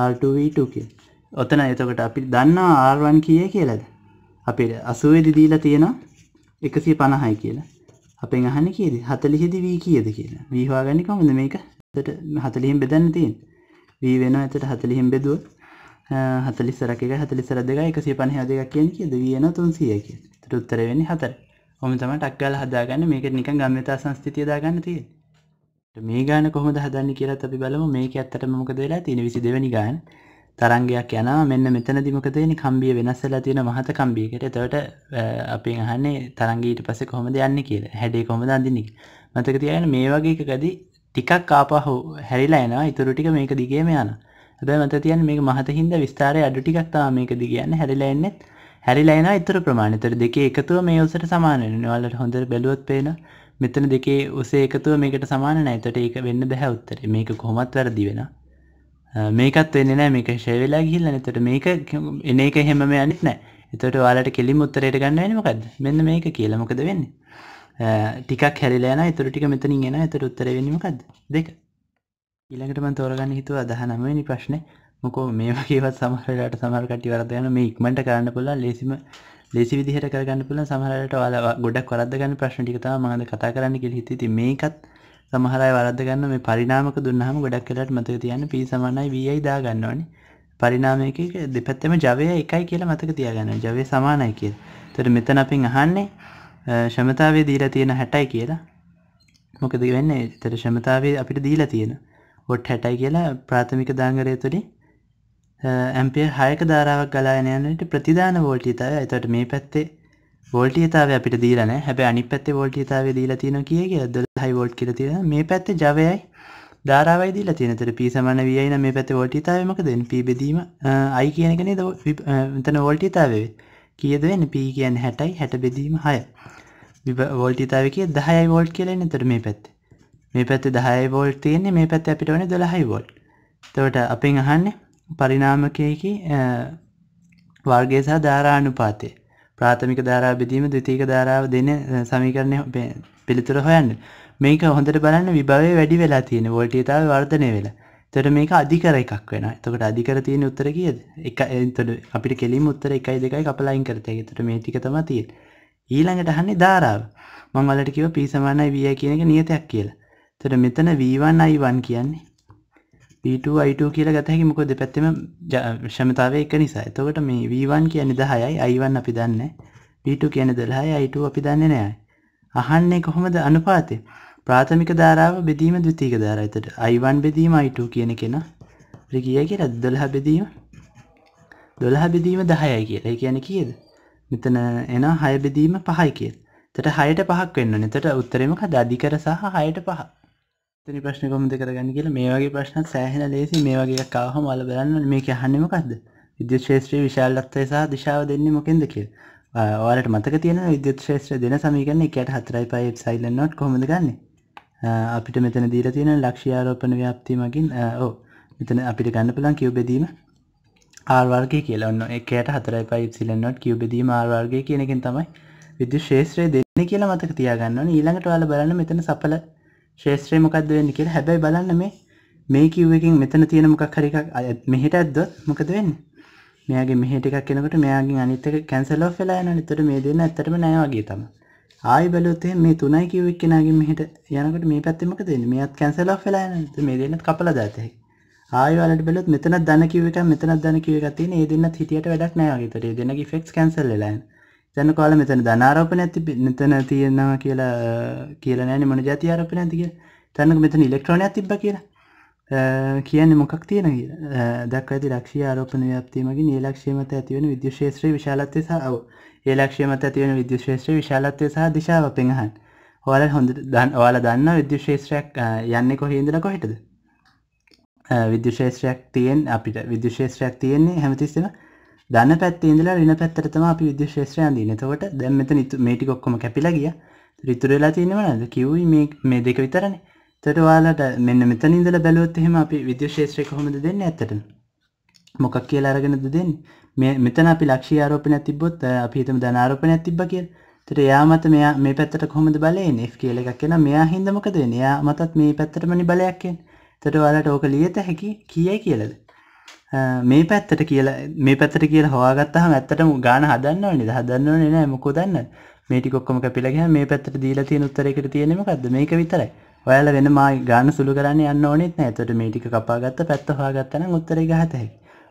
r2 v2 කියලා. ඔතන එතකොට අපි දන්නවා r1 කීයේ කියලාද? අපිට 80 දීලා තියෙනවා එකසිය පණහයි කියලා අපෙන් අහන කියද හතලිහිද වී කියද කියලා වීවා ගනි කොමද මේක තට හතලිහිම් බෙදන්න තියෙන් වී වෙන ඇතට හතලිහිම් බෙදුව හතලිස්සරක හතලිසර දෙක එකසිය පණහ දෙක කියන කියද වියන තුන්සිය කිය තරුත්තර වෙනි හතර හොම තම ටක්ගල හදාගන්න මේක නික ගම්මතා සංස්තිතිය දාගන්න තියෙන් මේ ගාන කොහොම හදන්න කියලත් අපි බලම මේක ඇත්තට මොකද වෙලා තියෙන විසි දෙවනි ගාන් තරංගයක් යනවා මෙන්න මෙතනදි මොකද වෙන්නේ කම්බිය වෙනස් වෙලා තියෙන මහත කම්බියකට. එතකොට අපෙන් අහන්නේ තරංගය ඊට පස්සේ කොහොමද යන්නේ කියලා. හැඩේ කොහොමද අඳින්නේ කියලා. මතක තියාගන්න මේ වගේ එකකදී ටිකක් ආපහු හැරිලා යනවා. ඊටු ටික මේක දිගේම යනවා. හැබැයි මතක තියන්න මේක මහත හින්දා විස්තරය අඩු ටිකක් තමයි මේක දිගේ යන්නේ. හැරිලා එන්නේ හැරිලා යනවා ඊටු ප්‍රමාණය. ඒතර දෙකේ එකතුව මේ උසට සමාන වෙනවා. ඔයාලට හොඳට බැලුවොත් පේනවා. මෙතන දෙකේ උසේ එකතුව මේකට සමාන නැහැ. ඒතට ඒක වෙන්න බෑ උත්තරේ. මේක කොහොමවත් වැරදි වෙනවා. මේකත් වෙන්න නෑ මේක ශයවෙලා ගිල්ලන තට මේක එන එක හෙම මේ අනිත් නෑ එතට වාලට කෙලින් මුත්තරයට ගන්න නමකද මෙන්න මේක කියලමකද වෙන්න ටිකක් හැලන තුර ටික මෙතනින් එෙන එතට උත්තර වෙනීමකද දෙක ඉළඟටම තෝරගන්න හිතුව අදහනමනි ප්‍රශ්නය මොකෝ මේ වගේවත් සමහරට සමරකටි වරදයන මේ ඉක්මට කරන්න පුල ලෙසිම ලෙසි විදිහට කරගන්න පුල සමහරට වාලා ගොඩක් වරදගන්න ප්‍රශ්ටිකතාව මඟද කතා කරන්න කෙ හිති මේකත් සමහරයි වරදගන්න මේ පරිනාමක දුන්නහම ගොඩක් කලට මතක තියන්න පී සමනයි වයි දාගන්නවනි පරිනාමයක දෙපැත්තම ජවය එකයි කියලා මතක තියාගන්න ජවය සමානයි කියල් තොට මෙතන අපින් අහන්නේ ශමතාවේ දීලා තියෙන හැටයි කියලා මොකද වෙන්නේ තර ශමතාවේ අපිට දීලා තියෙන ඔොට් හැටයි කියලා ප්‍රාථමික දාංගරය තුළින් ඇම්පිය හයක ධාරාවක් ගලායනයන්නට ප්‍රතිධාන වෝල්ටිතය ඇතට මේ පැත්තේ වෝල්ටියතාව අපිට දීලන හැබැ අනි පැත්තේ වෝල්ටියතාව දීලා තියෙන කිය කිය දොලහයි වෝල්ට් කියල තියෙන මේ පැත්තේ ජවයයි ධාරාවයි දීලා තියෙනතර පී සමන වියන මේ පැත්තේ වෝල්ටිතාවමක දෙන් පී බෙදීම අයි කියනකන තන වෝල්ටිතාවේ කියද වෙන පී කියන් හැටයි හැට බෙදීම හය වෝල්ටිතාව කිය දහයි වෝල්ට් කියලන්න තර මේ පැත්ත මේ පැත්ත දහයි වෝල්ට් තියන්නේ මේ පැත්ත අපිට වන දොලහයි වෝල්ට් තවට අපෙන් අහන්න පරිනාමකයකි වර්ගේ සහ ධාරානුපාතය ප්‍රාථමික ධාරා බෙදීම දෙතික ධාරාව දෙන සමීකරණය පිළිතුර හොයන්න මේක හොඳට බලන්න විභවය වැඩි වෙලා තියෙන වොල්ටියතාව වර්ධනය වෙලා තොට මේක අධිකර එකක් වෙන තකට අධිකර තියෙන උත්තර කියද එක තොට අපිට කෙලින් උත්තර එකයි දෙකයි අපලයින් කරතය තොට මේ ටික තම තියෙන ඊළඟට හන්නේ ධාරාව මං වලට කිව පිසමානයි විය කියන එක නියතයක් කියලා තොට මෙතන වීවන් අයිවන් කියන්නේ P2I2 කියලා ගත හැකි මොකද දෙපැත්තෙම ක්ෂමතාවය එක නිසා. එතකොට මේ V1 කියන්නේ 10යි I1 අපි දන්නේ. V2 කියන්නේ 12යි I2 අපි දන්නේ නැහැ. අහන්නේ කොහොමද අනුපාතය? ප්‍රාථමික ධාරාව බෙදීම ද්විතීයික ධාරාව. එතකොට I1 බෙදීම I2 කියන කෙනා අපිට කියයි කියලා 12 බෙදීම 12 බෙදීම 10යි කියලා. ඒ කියන්නේ කීයද? මෙතන එන 6 බෙදීම 5යි කියලා. එතකොට 6ට 5ක් වෙන්න ඕනේ. එතකොට උත්තරේ මොකද? අධිකර සහ 6ට 5. තරි ප්‍රශ්න කොමද කරගන්න කියල මේ වගේ ප්‍රශ්න සෑහෙන ලේසි මේ වගේ කාහ මල බලන්න මේක හන්නමකක්ද විද්‍යුත් ශේත්‍රය විශාලත්වය සහ දිශාව දෙන්නේ මොකෙන්ද කිය ඔයාලට මතක තියෙන විද්‍යුත් ශේත්‍ර දෙන සමීකරන්නේ එකට හතරයි පයි සයිල්ල නොට් කොමද ගන්න අපිට මෙතන දීර තියෙන ලක්ෂයාරෝපන ව්‍යාප්ති මගින් ඕ මෙතන අපිට ගන්න පුළන් කිව් බෙදීම ආර්වාර්ගය කියලා ඔන්න එකට හතරයි පයි සිල නොට් කිව් බෙදීම ආර්වාර්ගය කියනකින් තමයි විද්‍යුත් ශේත්‍රය දෙන්න කියලා මතක තියාගන්න ඊළඟට වාල බලන්න මෙතන සපල ශේත්‍රය මොකක්ද වෙන්න කියලා හැබැයි බලන්න මේ මේ කිව් එකින් මෙතන තියෙන මොකක් හරි එකක් මෙහෙට ඇද්දොත් මොකද වෙන්නේ මෙයාගේ මෙහෙට එකක් කෙනකොට මෙයාගේ අනිත් එක කැන්සල් ඔෆ් වෙලා යනවා නිතර මේ දෙන්න ඇත්තටම නෑ වගේ තමයි ආයි බැලුවොත් මේ තුනයි කිව් එක් කෙනාගෙන් මෙහෙට යනකොට මේ පැත්තේ මොකද වෙන්නේ මෙයාත් කැන්සල් ඔෆ් වෙලා යනවා මේ දෙන්නත් කපලා දාත හැකියි ආය වලට බැලොත් මෙතන දන කිව්වට මෙතන දන කිව එකතින ඒ දෙන්න හිටියට වැඩක් නෑගේ තර දෙන්නගේ ෆෙක්ස් කැන්සල් ලලන් සැන කාල මෙතන ධනාරපන ඇති මෙතන තියෙනවා කියලා කියලා නෑන මන ජාති ආරපන ඇතික තැනක මෙතන ඉලෙක්ට්‍රෝනය තිබ කියලා කියන්නේ මොකක් තියෙන දක් ඇති ලක්ෂ ආරපන ්‍යපතිීමගේ නිලක්ෂයමත ඇතිවන විද්‍යශේත්‍ර විශාලත්ය සහ ඒලක්ෂයමත ඇතිවන විද්‍යශේත්‍ර විශාලත්වය සහ දිශාව පෙන්හන් හොල හොඳ දන් ඔයාල දන්න විද්‍යශේත්‍රයක් යන්නේ කොහහින්දල කොහෙටද විද්‍යශේත්‍රයක් තියෙන් අපිට විද්‍යශේත්‍රයක් තියෙන්නේ හැමතිස්සෙන දන්න පැත්තිේදලා රින පැත්තරතම අපි විද්‍යශේෂ්‍රයන්දී නතකොට දැම්මත නිතු මේටිකොක්කොම කැපිලගිය රිතුරලා තියෙනවනද කිව්යි මේ දෙක විතරන තට වාලට මෙන්න මෙතනින්දල බැලොත් එහෙම අපි විද්‍යශේෂත්‍රය කොහොමද දෙන්න ඇතට මොකක් කියලා අරගෙනද දෙන්න මේ මෙතන අපි ලක්ෂී ආරෝපනය තිබොත් අපි හිතම ධනාරෝපනය තිබ්බ කියල් තට යා මත මෙයා මේ පැත්තට කොහොමද බලයෙන් F කියල එකක් කියෙන මෙයා හිදමකද යා මතත් මේ පැත්තරමනි බලයක්ෙන් තට වාලට ඕක ලියත හැකි කියයි කියලද මේ පැත්තට කියල මේ පැත්තට කියල හවාගත්තහම ඇත්තටම ගාන හදන්න නිද හදන්න නෑ මොකෝ දන්න මේටිකොක්කම කපිලගහ මේ පැත්තට දීල තියෙන උත්තරෙකට තියෙනෙමකක්ද මේක විතරයි ඔයාල වෙන මා ගාන සුළු කරන්න යන්න ඕනෙත් ඇතට මේටික කපාගත්ත පැත්ත හවාගත්තන උත්තර ගහතයි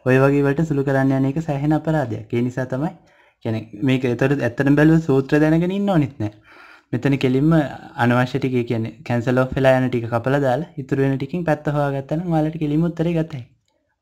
ඔය වගේවට සුළු කරන්න යන එක සෑහෙන අපරාධයක් ඒ නිසා තමයි කැන මේක එතොට ඇත්තන බැලව සූත්‍ර දැනගෙන ඉන්න ඕනෙත්නෑ මෙතන කෙලින්ම අනවශ්‍යටික කියන කැන්සලෝ ෆෙලා යන ටික කපල දාලා ඉතුරුවෙන ටිකින් පැත්ත හවාගත්තන මාලට කෙලිම උත්තර ගතයි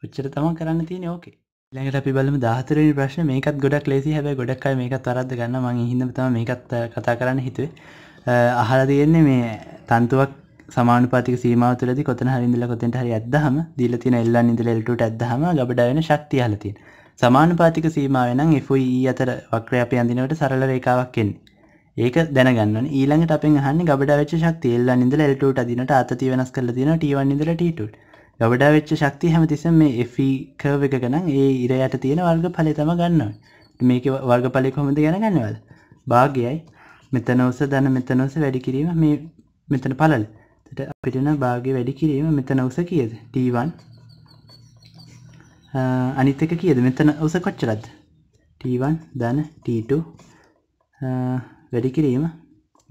ඔච්චර තම කරන්න තියෙන ඕකේ ළඟට අපි බලම දාහතර ප්‍රශ්න මේකත් ගොඩක් ලේසි හැබ ගොඩක් අය මේකත් වරද ගන්න මගේ හිදතම මේකත් කතා කරන්න හිතුවේ අහලා තියෙන්නේ මේ තන්තුවක් සමානපතික සීමාව තුලද කොතන හරිඳල කොතෙන්ට හරි ඇදහම දීල තින එල්ලා ඉඳල එල්ටට ඇදහම ගබඩාවෙන ශක්ති හලතින් සමානපාතික සීමාවෙනම් එෆයි e e අතර වක්්‍ර අප අඳනවට සරල රේකාවක් කෙන්නේ ඒක දැනගන්න ඊළඟට අපෙන් හන්න ගබඩාවච්ච ශක්තියල්ලා නිඳල එල්ටට අදිනට අතති වෙනස් කරල දින ටවන් ඉඳල ටීටුට ගොඩා වෙච්ච ශක්ති හැමතිසම මේ එෆකව e එක ගනම් ඒ ඉර යට තියෙන වර්ග පලි තම ගන්නවා මේක වර්ග පලි කොමද ගැන ගන්නවල භාගයයි මෙතනවස දන මෙතනොස වැඩි කිරීම මේ මෙතන පලල් තට අපිටන භාග වැඩි කිරීම මෙතනවස කියද ටීවන් අනිතක කියද මෙතන ඔස කොච්චරත් ටීවන් දන ටීට වැඩි කිරීම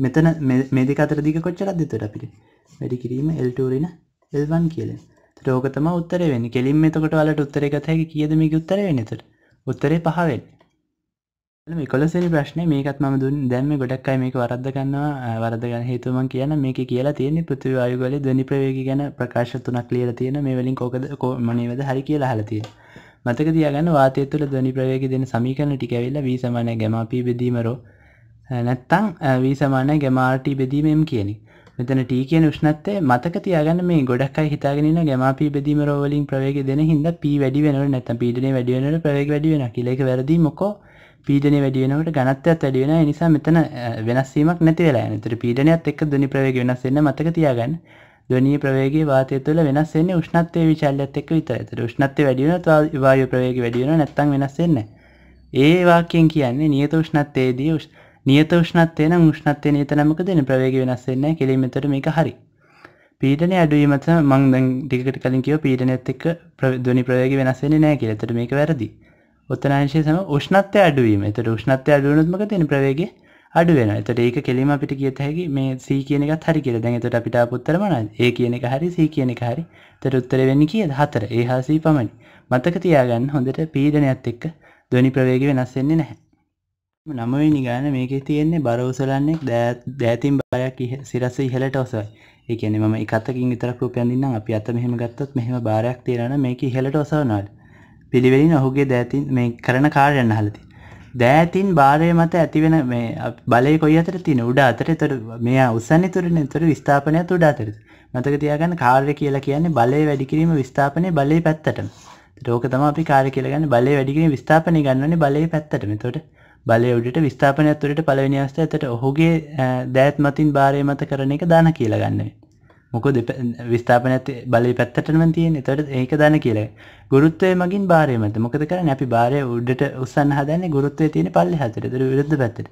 මෙතන මේ දෙක අතර දිග කොච්චරත් දෙතට අපිට වැඩි කිරීම එල්ටූරින එල්වන් කියලෙන් රෝගතම උත්තර වෙන කෙලින් එතකොට වලට උත්තර එකතැකි කියද මේක උත්තර වෙනතට උත්තරේ පහවෙන්න කොලසනි ප්‍රශ්නය මේකත් ම දුන් දැම ගොඩක් අයි මේක වරද ගන්නවා වරදගන්න හේතුමන් කියන මේක කියලා තියෙන පෘතිව අයුගල දනි ප්‍රවේග ගැන ප්‍රකාශ තුනක් ලියල තියෙන මේ වලින් කෝකද මනවද හරි කියලා හලතිය මතක තියගන්න වාතය තුළ දනි ප්‍රවේග දෙන සමීකන ටිකැවිල්ල වී සමානය ගැමපී බෙදීමරෝ නැත්තං වී සමානය ගැමාටි බෙදීමම් කියනෙ මෙතන T කියන උෂ්ණත්වය මතක තියාගන්න මේ ගොඩක් අය හිතාගෙන ඉන්න ගැමාපී බෙදීම රෝ වලින් ප්‍රවේගය දෙන හින්දා P වැඩි වෙනවට නැත්නම් පීඩනය වැඩි වෙනවට ප්‍රවේගය වැඩි වෙනවා කියලා ඒක වැරදි මොකෝ පීඩනය වැඩි වෙනවට ඝනත්වයත් වැඩි වෙනවා ඒ නිසා මෙතන වෙනස් වීමක් නැති වෙලා යනවා. ඒතර පීඩනයත් එක්ක ධ්වනි ප්‍රවේගය වෙනස් වෙන්න මතක තියාගන්න. ධ්වනි ප්‍රවේගය වාතය තුළ වෙනස් වෙන්නේ උෂ්ණත්වයේ විචල්‍යයත් එක්ක විතරයි. ඒතර උෂ්ණත්වය වැඩි වෙනවත් වායු ප්‍රවේගය වැඩි වෙනවා නැත්නම් වෙනස් වෙන්නේ නැහැ. ඒ වාක්‍යයෙන් කියන්නේ නියත උෂ්ණත්වයේදී නියත උෂ්ණත්වය නම් උෂ්ණත්වය නියත නමක දෙන ප්‍රවේග වෙනස් වෙන්නේ නැහැ කෙලින්ම එතකොට මේක හරි පීඩනය අඩුවීම තමයි මම දැන් ටිකට කලින් කිව්ව පීඩනයත් එක්ක ධ්වනි ප්‍රවේගය වෙනස් වෙන්නේ නැහැ කියලා. එතකොට මේක වැරදි. උත්තනාංශය සම උෂ්ණත්වය අඩුවීම. එතකොට උෂ්ණත්වය අඩු වුණොත් මොකද වෙන්නේ ප්‍රවේගය අඩු වෙනවා. එතකොට ඒක කෙලින්ම අපිට කියත හැකි මේ C කියන එකත් හරි කියලා. දැන් එතකොට අපිට ආපු උත්තර මොනවද? A කියන එක හරි C කියන එක හරි. එතකොට උත්තරේ වෙන්නේ කීයද? 4. A හා C පමණයි. මතක තියාගන්න හොඳට පීඩනයත් එක්ක ධ්වනි ප්‍රවේගය වෙනස් වෙන්නේ නැහැ. නමවෙනි ගාන මේක තියෙන්නේ බරවසලන්නෙක් දෑතින් බාරයක් සිරස ඉහලට ඔසයි එකන ම එකතකින් විතරක් රුපයන්දින්න අපි අත මෙහම ගත්තොත් මෙහම භාරයක් තේරන මේක ඉහලට ඔසවනාට පිළිවෙලින් ඔහුගේ දෑතින් මේ කරන කාරයන්න හලති දෑතින් භාරය මත ඇතිවෙන මේ බලය කොයි අතර තින උඩ අතර තොර මෙයා උසන්න තුරන තුර විස්ථාපනයක් උඩ අතර මතක තියාගන්න කාර්ය කියලා කියන්නේ බලය වැඩිකිරීම විස්ථාපනය බලය පැත්තට ඕක තම අපි කාර කියලගන්න බලය වැඩිකිරීම විස්ථාපනය ගන්නන්නේ බලය පැත්තට මෙතොට බලය උඩට විස්ථාපනයක් තුරට පලවෙනි අවස්ථ ඇතට ඔහුගේ දෑත් මතින් භාරය මත කරන එක දාන කියලගන්නේ මොකද විස්ථාපන ඇති බලය පැත්තටම තියෙන් එතට ඒක දන කියලයි ගුරුත්වය මගින් භාරයමත මොකද කර නැපි භාරය උඩට උත්සන් හදන ගුරුත්වය තියෙන පල්ලි හතර දර විරුද්ධ පැත්තට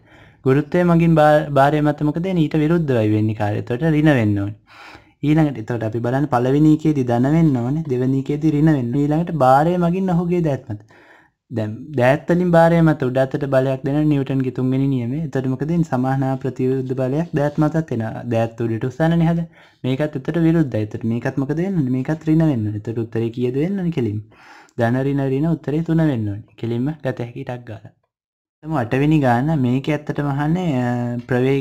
ගුරුත්වය මගින් භාරය මතමකද ඊට විරුද්ධවයි වෙන්නි කාරයතොට රින වෙන්න ඕන ඊළඟට එතට අපි බලන්න පලවිනිකේදී දනවෙන්න ඕන දෙවනිකේදී රින වෙන්න ඊළඟට භාරය මගින් ඔහුගේ දැත්මත දැම් දෑත්තලින් බාරය මත උඩාතට බලයක් දෙන නිවටන් ගිතුන්ගෙන නියම තරමකදින් සමාහනා ප්‍රතියුද්ධ බලයක් දැත් මතත් එෙන දැත් උඩට උසාන හද මේකත් එතට විරුද්ධ අතර මේකත්මක දෙන්න මේකත් රින වෙන්න එතට උත්තර කියද වෙන්න කෙලින් ධනරිනරින උත්තරේ තුන වෙන්න කෙලින්ම ගතහැකි ටක් ගාල තම අටවිනි ගාන මේක ඇත්තට මහන්නේ ප්‍රවේ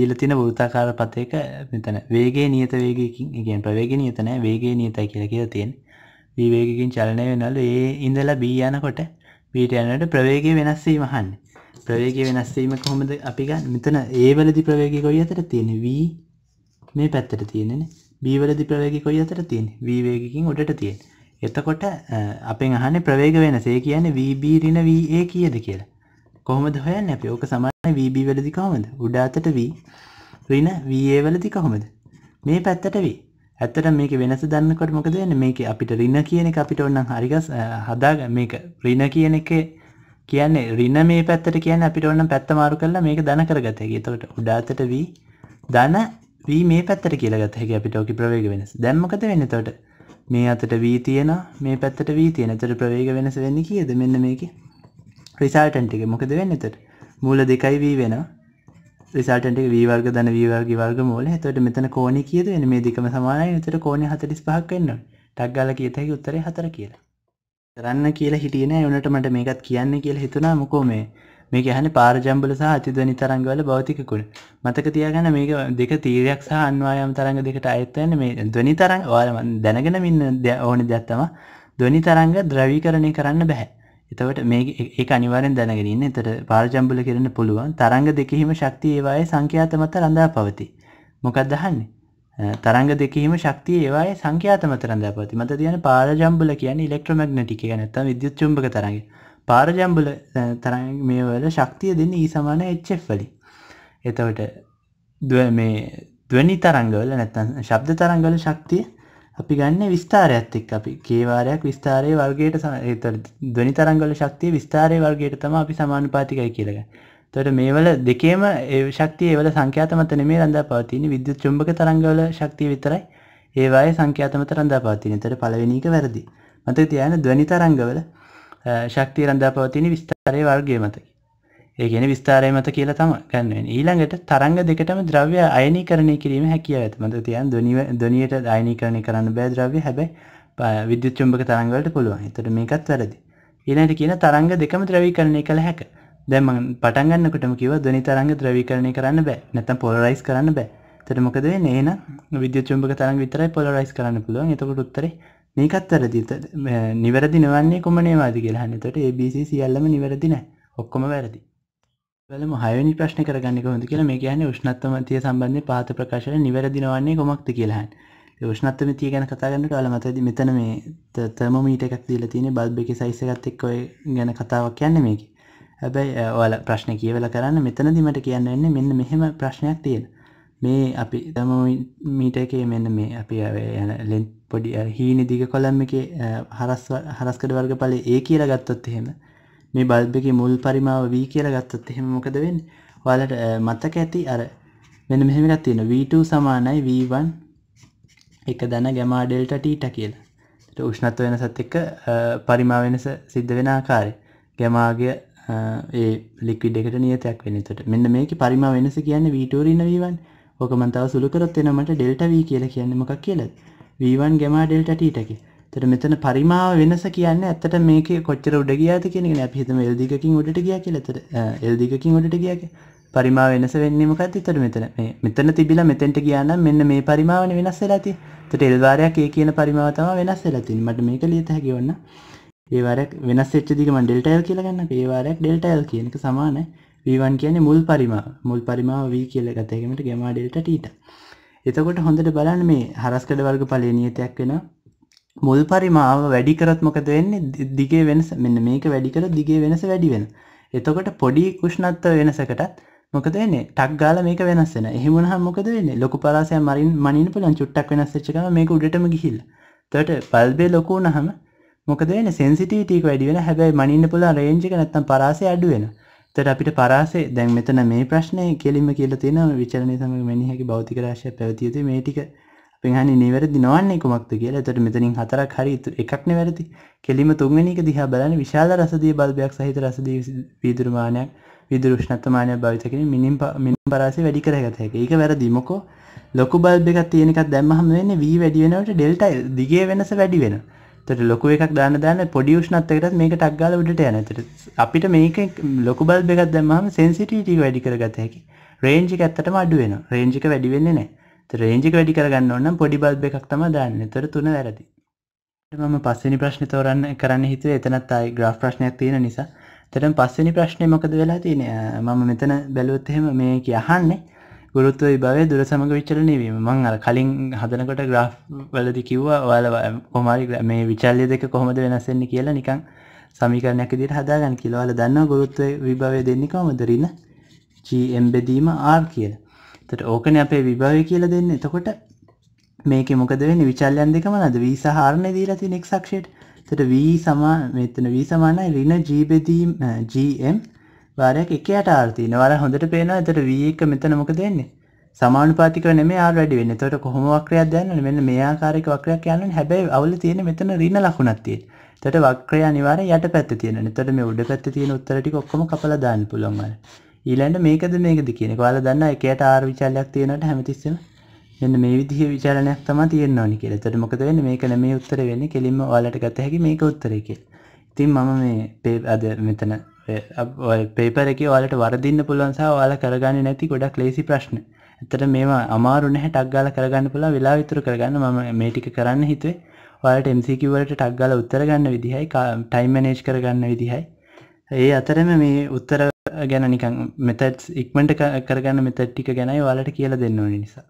දීලතින භූතාකාර පතයක මෙතන වේගේ නියත වේගකින් ඉගෙන් ප්‍රවේග නියතනෑ වේගේ නියතයි කියලා කියලා තියෙන වීවේගකින් චලනය වෙනලු ඒ ඉඳලා බී යනකොට පීට යනට ප්‍රවේගය වෙනස්වීම හන් ප්‍රවේගය වෙනස්වීම කොහොමද අපි ගන්න මෙතන ඒවලදි ප්‍රවේගය කොයි අතර තියෙන වී මේ පැත්තට තියෙනෙන බීවලදි ප්‍රවේගය කොයි අතර තියෙන වීවේගකින් උඩට තියෙන එතකොට අපෙන් අහන ප්‍රවේග වෙනසේ කියන වීබීරින වඒ කියද කියලා කොහොමද හොයන්න අප ඕක සමාන වීබී වලදි කොහොමද උඩාතට වී රින වඒ වලදි කොහොමද මේ පැත්තට වී ඇත්තට මේක වෙනස දන්නකොට මොකද වෙන්නේ මේක අපිට ඍණ කියන එක අපිට ඕනනම් හරිගස් හදා මේක ඍණ කියන එක කියන්නේ ඍණ මේ පැත්තට කියන්නේ අපිට ඕනනම් පැත්ත මාරු කරලා මේක ධන කරගත හැකි. එතකොට උඩාතට v ධන v මේ පැත්තට කියලා ගත හැකි අපිට ඕකේ ප්‍රවේග වෙනස. දැන් මොකද වෙන්නේ එතකොට? මේ අතට v තියෙනවා මේ පැත්තට v තියෙනවා. එතකොට ප්‍රවේග වෙනස වෙන්නේ කීයද? මෙන්න මේකේ රිසල්ටන්ට් එක මොකද වෙන්නේ එතකොට? මූල දෙකයි v වෙනවා. රිසල්ටට වීවර්ග දන වීවර්ගේ වර්ග e මූල තොට මෙතන කෝණ කියද එන මේ දෙකම සමානයි විතර කෝණ හතරිස් පහක් වෙන්න ටක්ගල කියතැකි උත්තරේ හතර කියලා කරන්න කියලා හිටියන එවනට මට මේකත් කියන්න කියලා හිතුනා මොකෝ මේ මේක හන පාරජම්බල සහ අතිදනි තරංගවල භෞතිකකුල් මතක තියාගන්න මේක දෙක තීරයක් සහ අන්වායම් තරඟ දෙකට අයත්තන්න මේ දනි තරං ඕලමන් දැනගෙන මින්න ඕන දත්තම දොනි තරංග ද්‍රවීකරණය කරන්න බැහැ එතවට මේ ඒ අනිවරෙන් දැනගෙනන්න එතට පාරජම්බල කරන්න පුළුවන් තරංග දෙකහිම ශක්තිය ඒවාය සංඛ්‍යාතමත රඳා පවති. මොකක් දහන්නේ තරංග දෙකීම ශක්තිය ඒවාය සංඛ්‍යාතමත රඳා පවති මත තියන පාරජම්බල කියන ඉලෙක්ට්‍රමක්නටික නැත විද්‍යුත් චුම්භක තරග පාරජම්බල තරං මේ වල ශක්තිය දෙන්න ඒ සමාන එච්චෙක් වලි. එතවට මේ දවැනි තරංගවල නැත්තන් ශබ්ද තරංගල ශක්තිය අපි ගන්න විස්ථාරයත් එක් අපි කේවාරයක් විස්ථාරය වර්ගයට දනි තරංගල ශක්තිය විස්ථාරය වර්ගයට තම අපි සමානුපාතිකයි කියලග තොට මේවල දෙකේම ඒ ශක්තිය ඒවල සංඛ්‍යාතමත නෙමේ රඳා පවතින විද්‍යුත් චුම්භක තරංගවල ශක්තිය විතරයි ඒවාය සංඛ්‍යාතමත රඳා පවතින තට පලවෙනික වැරදි මත තියන දනි තරංගවල ශක්තිය රඳා පවතින විස්ථාරය වර්ගය මතයි ඒ ගැන විස්ථාරය මත කියලා තම ගන්නුවෙන් ඊළඟට තරංග දෙකටම ද්‍රව්‍ය අයනි කරණය කිරීම හැකිය ඇත මත තියන් දොනිව දොනියට අයනි කරණය කරන්න බෑ ද්‍රව්‍ය හැබැයි විද්‍යුත් චුම්බක තරංගවලට පුළුවන් එතට මේකත් වැරදි ඊළඟට කියන තරංග දෙකම ද්‍රවී කරණය කළ හැක දැන් මම පටන් ගන්නකොටම කිව්වා දොනි තරංග ද්‍රවීකරණය කරන්න බෑ නැත්නම් පොලරයිස් කරන්න බෑ එතට මොකද වෙන්නේ එහෙනම් විද්‍යුත් චුම්බක තරංග විතරයි පොලරයිස් කරන්න පුළුවන් එතකොට උත්තරේ මේකත් වැරදි නිවැරදි නොවන්නේ කොමනේවාද කියලා අහන්න එතකොට ABC සියල්ලම නිවැරදි නැහැ ඔක්කොම වැරදි බලම හයනි ප්‍රශ්න කරගන්න හොඳ කියලා මේ කියන්නේ උෂ්ණත්තමතිය සම්බන්ධය පාත ප්‍රකාශන නිවැරදිනවන්නේ කොමක්ද කියලාහන් උෂ්ණත්තම තිය ගැන කතාගන්න කාල මතද මෙතන මේ තම මීට එකක් දීලා තියෙන බල්බ එක සයිස එකත්තෙක් ඔය ගැන කතාවක් කියන්න මේක හැබැයි ඔයාල ප්‍රශ්න කියවල කරන්න මෙතනදිමට කියන්න එන්න මෙන්න මෙහෙම ප්‍රශ්නයක් තියෙන මේ අපි තම මීට එකේ මෙන්න මේ අපි යන ලෙන් පොඩි හීනි දිග කොළම් එක හරස් හරස්කඩ වර්ග පලේ ඒ කියලා ගත්තොත් එහෙම මේ බල්බක මුල් පරිමාව වී කියල ගත්තත් එහෙම මොකද වෙන් ඔයාලට මතක ඇති අර වෙන මෙහෙමකත් තියෙන V2 සමානයි V1 එක දන ගැමා ඩෙල්ට ටීට කියලා උෂ්ණත්ව වෙනසත් එක්ක පරිමා වෙනස සිද්ධ වෙන ආකාරය ගැමාගේ ඒ ලික්විඩ් එකට නියතයක් වෙනතට මෙන්න මේක පරිමා වෙනස කියන්න වීටෝරන්න වීවන් ඕක මන්තාව සුළුකරොත් එනමට ඩෙල්ට වී කියලා කියන්නමක් කියලත් වීවන් ගැමා ඩෙල්ට ටීටකි තර මෙතන පරිමාව වෙනස කියන්න ඇත්තට මේක කොච්චර උඩ ගියාද කියෙනෙන අප හිතම එල්දිකින් උඩට ගිය කියලතර එල්දිකින් උඩට ගියක පරිමා වෙනස වෙන්නමකත් තර මෙතන මෙතන තිබිලා මෙතැන්ට කියන්න මෙන්න මේ පරිමාවන වෙනස් වෙලාති තට එල්වාරයක් ඒ කියන පරිමාවතම වෙනස් වෙලතින් මට මේක ලියත හැකිවන්න ඒවරක් වෙනස් එච්චදිකම ඩෙල්ටයිල් කියලගන්න ඒවාරක් ඩෙල්ටයිල් කියනක සමානයි වීවන් කියන්නේ මුල් පරිමාව මුල් පරිමාව වී කියල ගතයකමට ගැමා ඩෙල්ට ටීට එතකොට හොඳට බලන්න මේ හරස්කඩ වර්ග පලේ නියතයක් වෙන මුල් පරිමාව වැඩි කරත් මොකද වෙන්නේ දිගේ වෙනස මෙන්න මේක වැඩිකර දිගේ වෙනස වැඩි වෙන එතකොට පොඩි කුෂ්ණත්ව වෙනසකටත් මොකද වෙන්නේ ටක් ගාල මේක වෙනස්සෙන එහෙමන මොකද වෙන්නේ ලොකු පලාසය මරින් මනින් පුලන් චුට්ටක් වෙනස්සච්චකම මේක උඩටම ගිහිල් තට පල්බේ ලොකු නහම මොකද වෙන සෙන්සිටීටක වැඩි වෙන හැබැයි මනින්න පුලා රේජක නැත්තම් පරාසය අඩු වෙන තට අපිට පරාසේ දැන් මෙතන මේ ප්‍රශ්නය කෙලිම කියල තියෙන විචරණය සම මනිහැකි භෞතික රශය පැවතියති මේ ටික පෙන්හනි නිවැරදි නොවන්නේ කුමක්ද කියලා එතට මෙතනින් හතරක් හරි එකක්න වැරදි කෙලිම තුන්වැනික දිහා බලන විශාල රසදී බල්බයක් සහිත රසදී වීදුරුමානයක් විදුරුෂ්ණත්තමානයක් භවිතකින මිනිම් මින් පරාසි වැඩි කරගත හැක ඒක වැරදිමකෝ ලොකු බල්බ එකක් තියෙනකක් දැම්මහම වෙන්න වී වැඩි වෙනවට ඩෙල්ටයි දිගේ වෙනස වැඩි වෙන තොට ලොකු එකක් දාන්න දාන්න පොඩියෂ්නත්තකට මේක ටක්ගාල උඩට යනතට අපිට මේක ලොකු බල් බෙගත් දැමම සෙන්සිටීටී වැඩි කරගත හැකි රේංජික ඇත්තටම අඩුවෙන රේංජික වැඩිවෙන්නේ නෑ රේජික වැඩි කරගන්න ඔන්නම් පොඩි බල්බ එකක් තම දාන්න තොර තුන වැරදි මම පස්සනි ප්‍රශ්න තෝරන්න කරන්න හිතුව එතනත් අයි ග්‍රා් ප්‍රශ්නයක් තියෙන නිසා තරම් පස්සනි ප්‍රශ්නය මොකද වෙලා තියෙන මම මෙතන බැලුවොත්තහෙම මේ කියහන්නේ ගුරුත්තුවයි බව දුර සමඟ විචලනය වීම මං අර කලින් හදනකොට ග්‍රා් වලදි කිව්වා ඔයාල කොමරි මේ විචල්ලය දෙක කොහොමද වෙනසෙන්නේ කියලා නිකං සමිකරණයක් දිට හදාගන්න කිලවල දන්න ගුරුත්වය විභවය දෙන්නේ කොමදරන්න ජීම්බෙදීම ආර් කියලා තට ඕකන අපේ විභාවය කියල දෙන්න එතකොට මේක මොකද වෙන විචල්යන් දෙකම නද වී සහරණය දීලා ති නෙක්ක්ෂයට තට වී සමා මෙතන වී සමානයි රින ජීබෙදීම් ජම් වාරයක් එක අටාර්තින වර හොඳට පේනවා ඇතට වීක මෙතන මොක දෙන්නේ සමානුපාතික නෙම ආඩි වෙන්න තොට කොහොම වක්‍රයක් දයන්න මෙන්න මේආකාරක වක්‍රයක් යන්න හැබැයි අවුල තියෙන මෙතන රින ලකුණත්තිේ තට වක්‍රය අනිවාර යට පැත්ත තියෙන තට මේ උඩ පැත්ත තියෙන උත්තරටි ඔක්කොම කපල දාන්න පුළොන්වල ඊළඟ මේකද මේකද කියන එක. ඔයාලා දන්නා එකයට R විචලනයක් තියෙනකොට හැමතිස්සෙම මෙන්න මේ විදිහේ විචලනයක් තමයි තියෙන්න ඕනි කියලා. එතකොට මොකද වෙන්නේ? මේක නෙමෙයි උත්තරේ වෙන්නේ. කෙලින්ම ඔයාලට ගත හැකි මේක උත්තරේ කියලා. ඉතින් මම මේ අද මෙතන පේපර එක ඔයාලට වරදින්න පුළුවන් සහ ඔයාලා කරගන්නේ නැති ගොඩක් ලේසි ප්‍රශ්න. ඇත්තට මේවා අමාරු නැහැ ටක් ගාලා කරගන්න පුළුවන් වෙලාව විතර කරගන්න මම මේ ටික කරන්න හිතුවේ. ඔයාලට MCQ වලට ටක් ගාලා උත්තර ගන්න විදිහයි ටයිම් මැනේජ් කරගන්න විදිහයි. ඒ අතරම මේ උත්තර ගැන නිකන් මෙතැත් ඉක්මට කරගන්න මෙතැට්ටික ගැනයි වලට කියල දෙන්නවන නිසා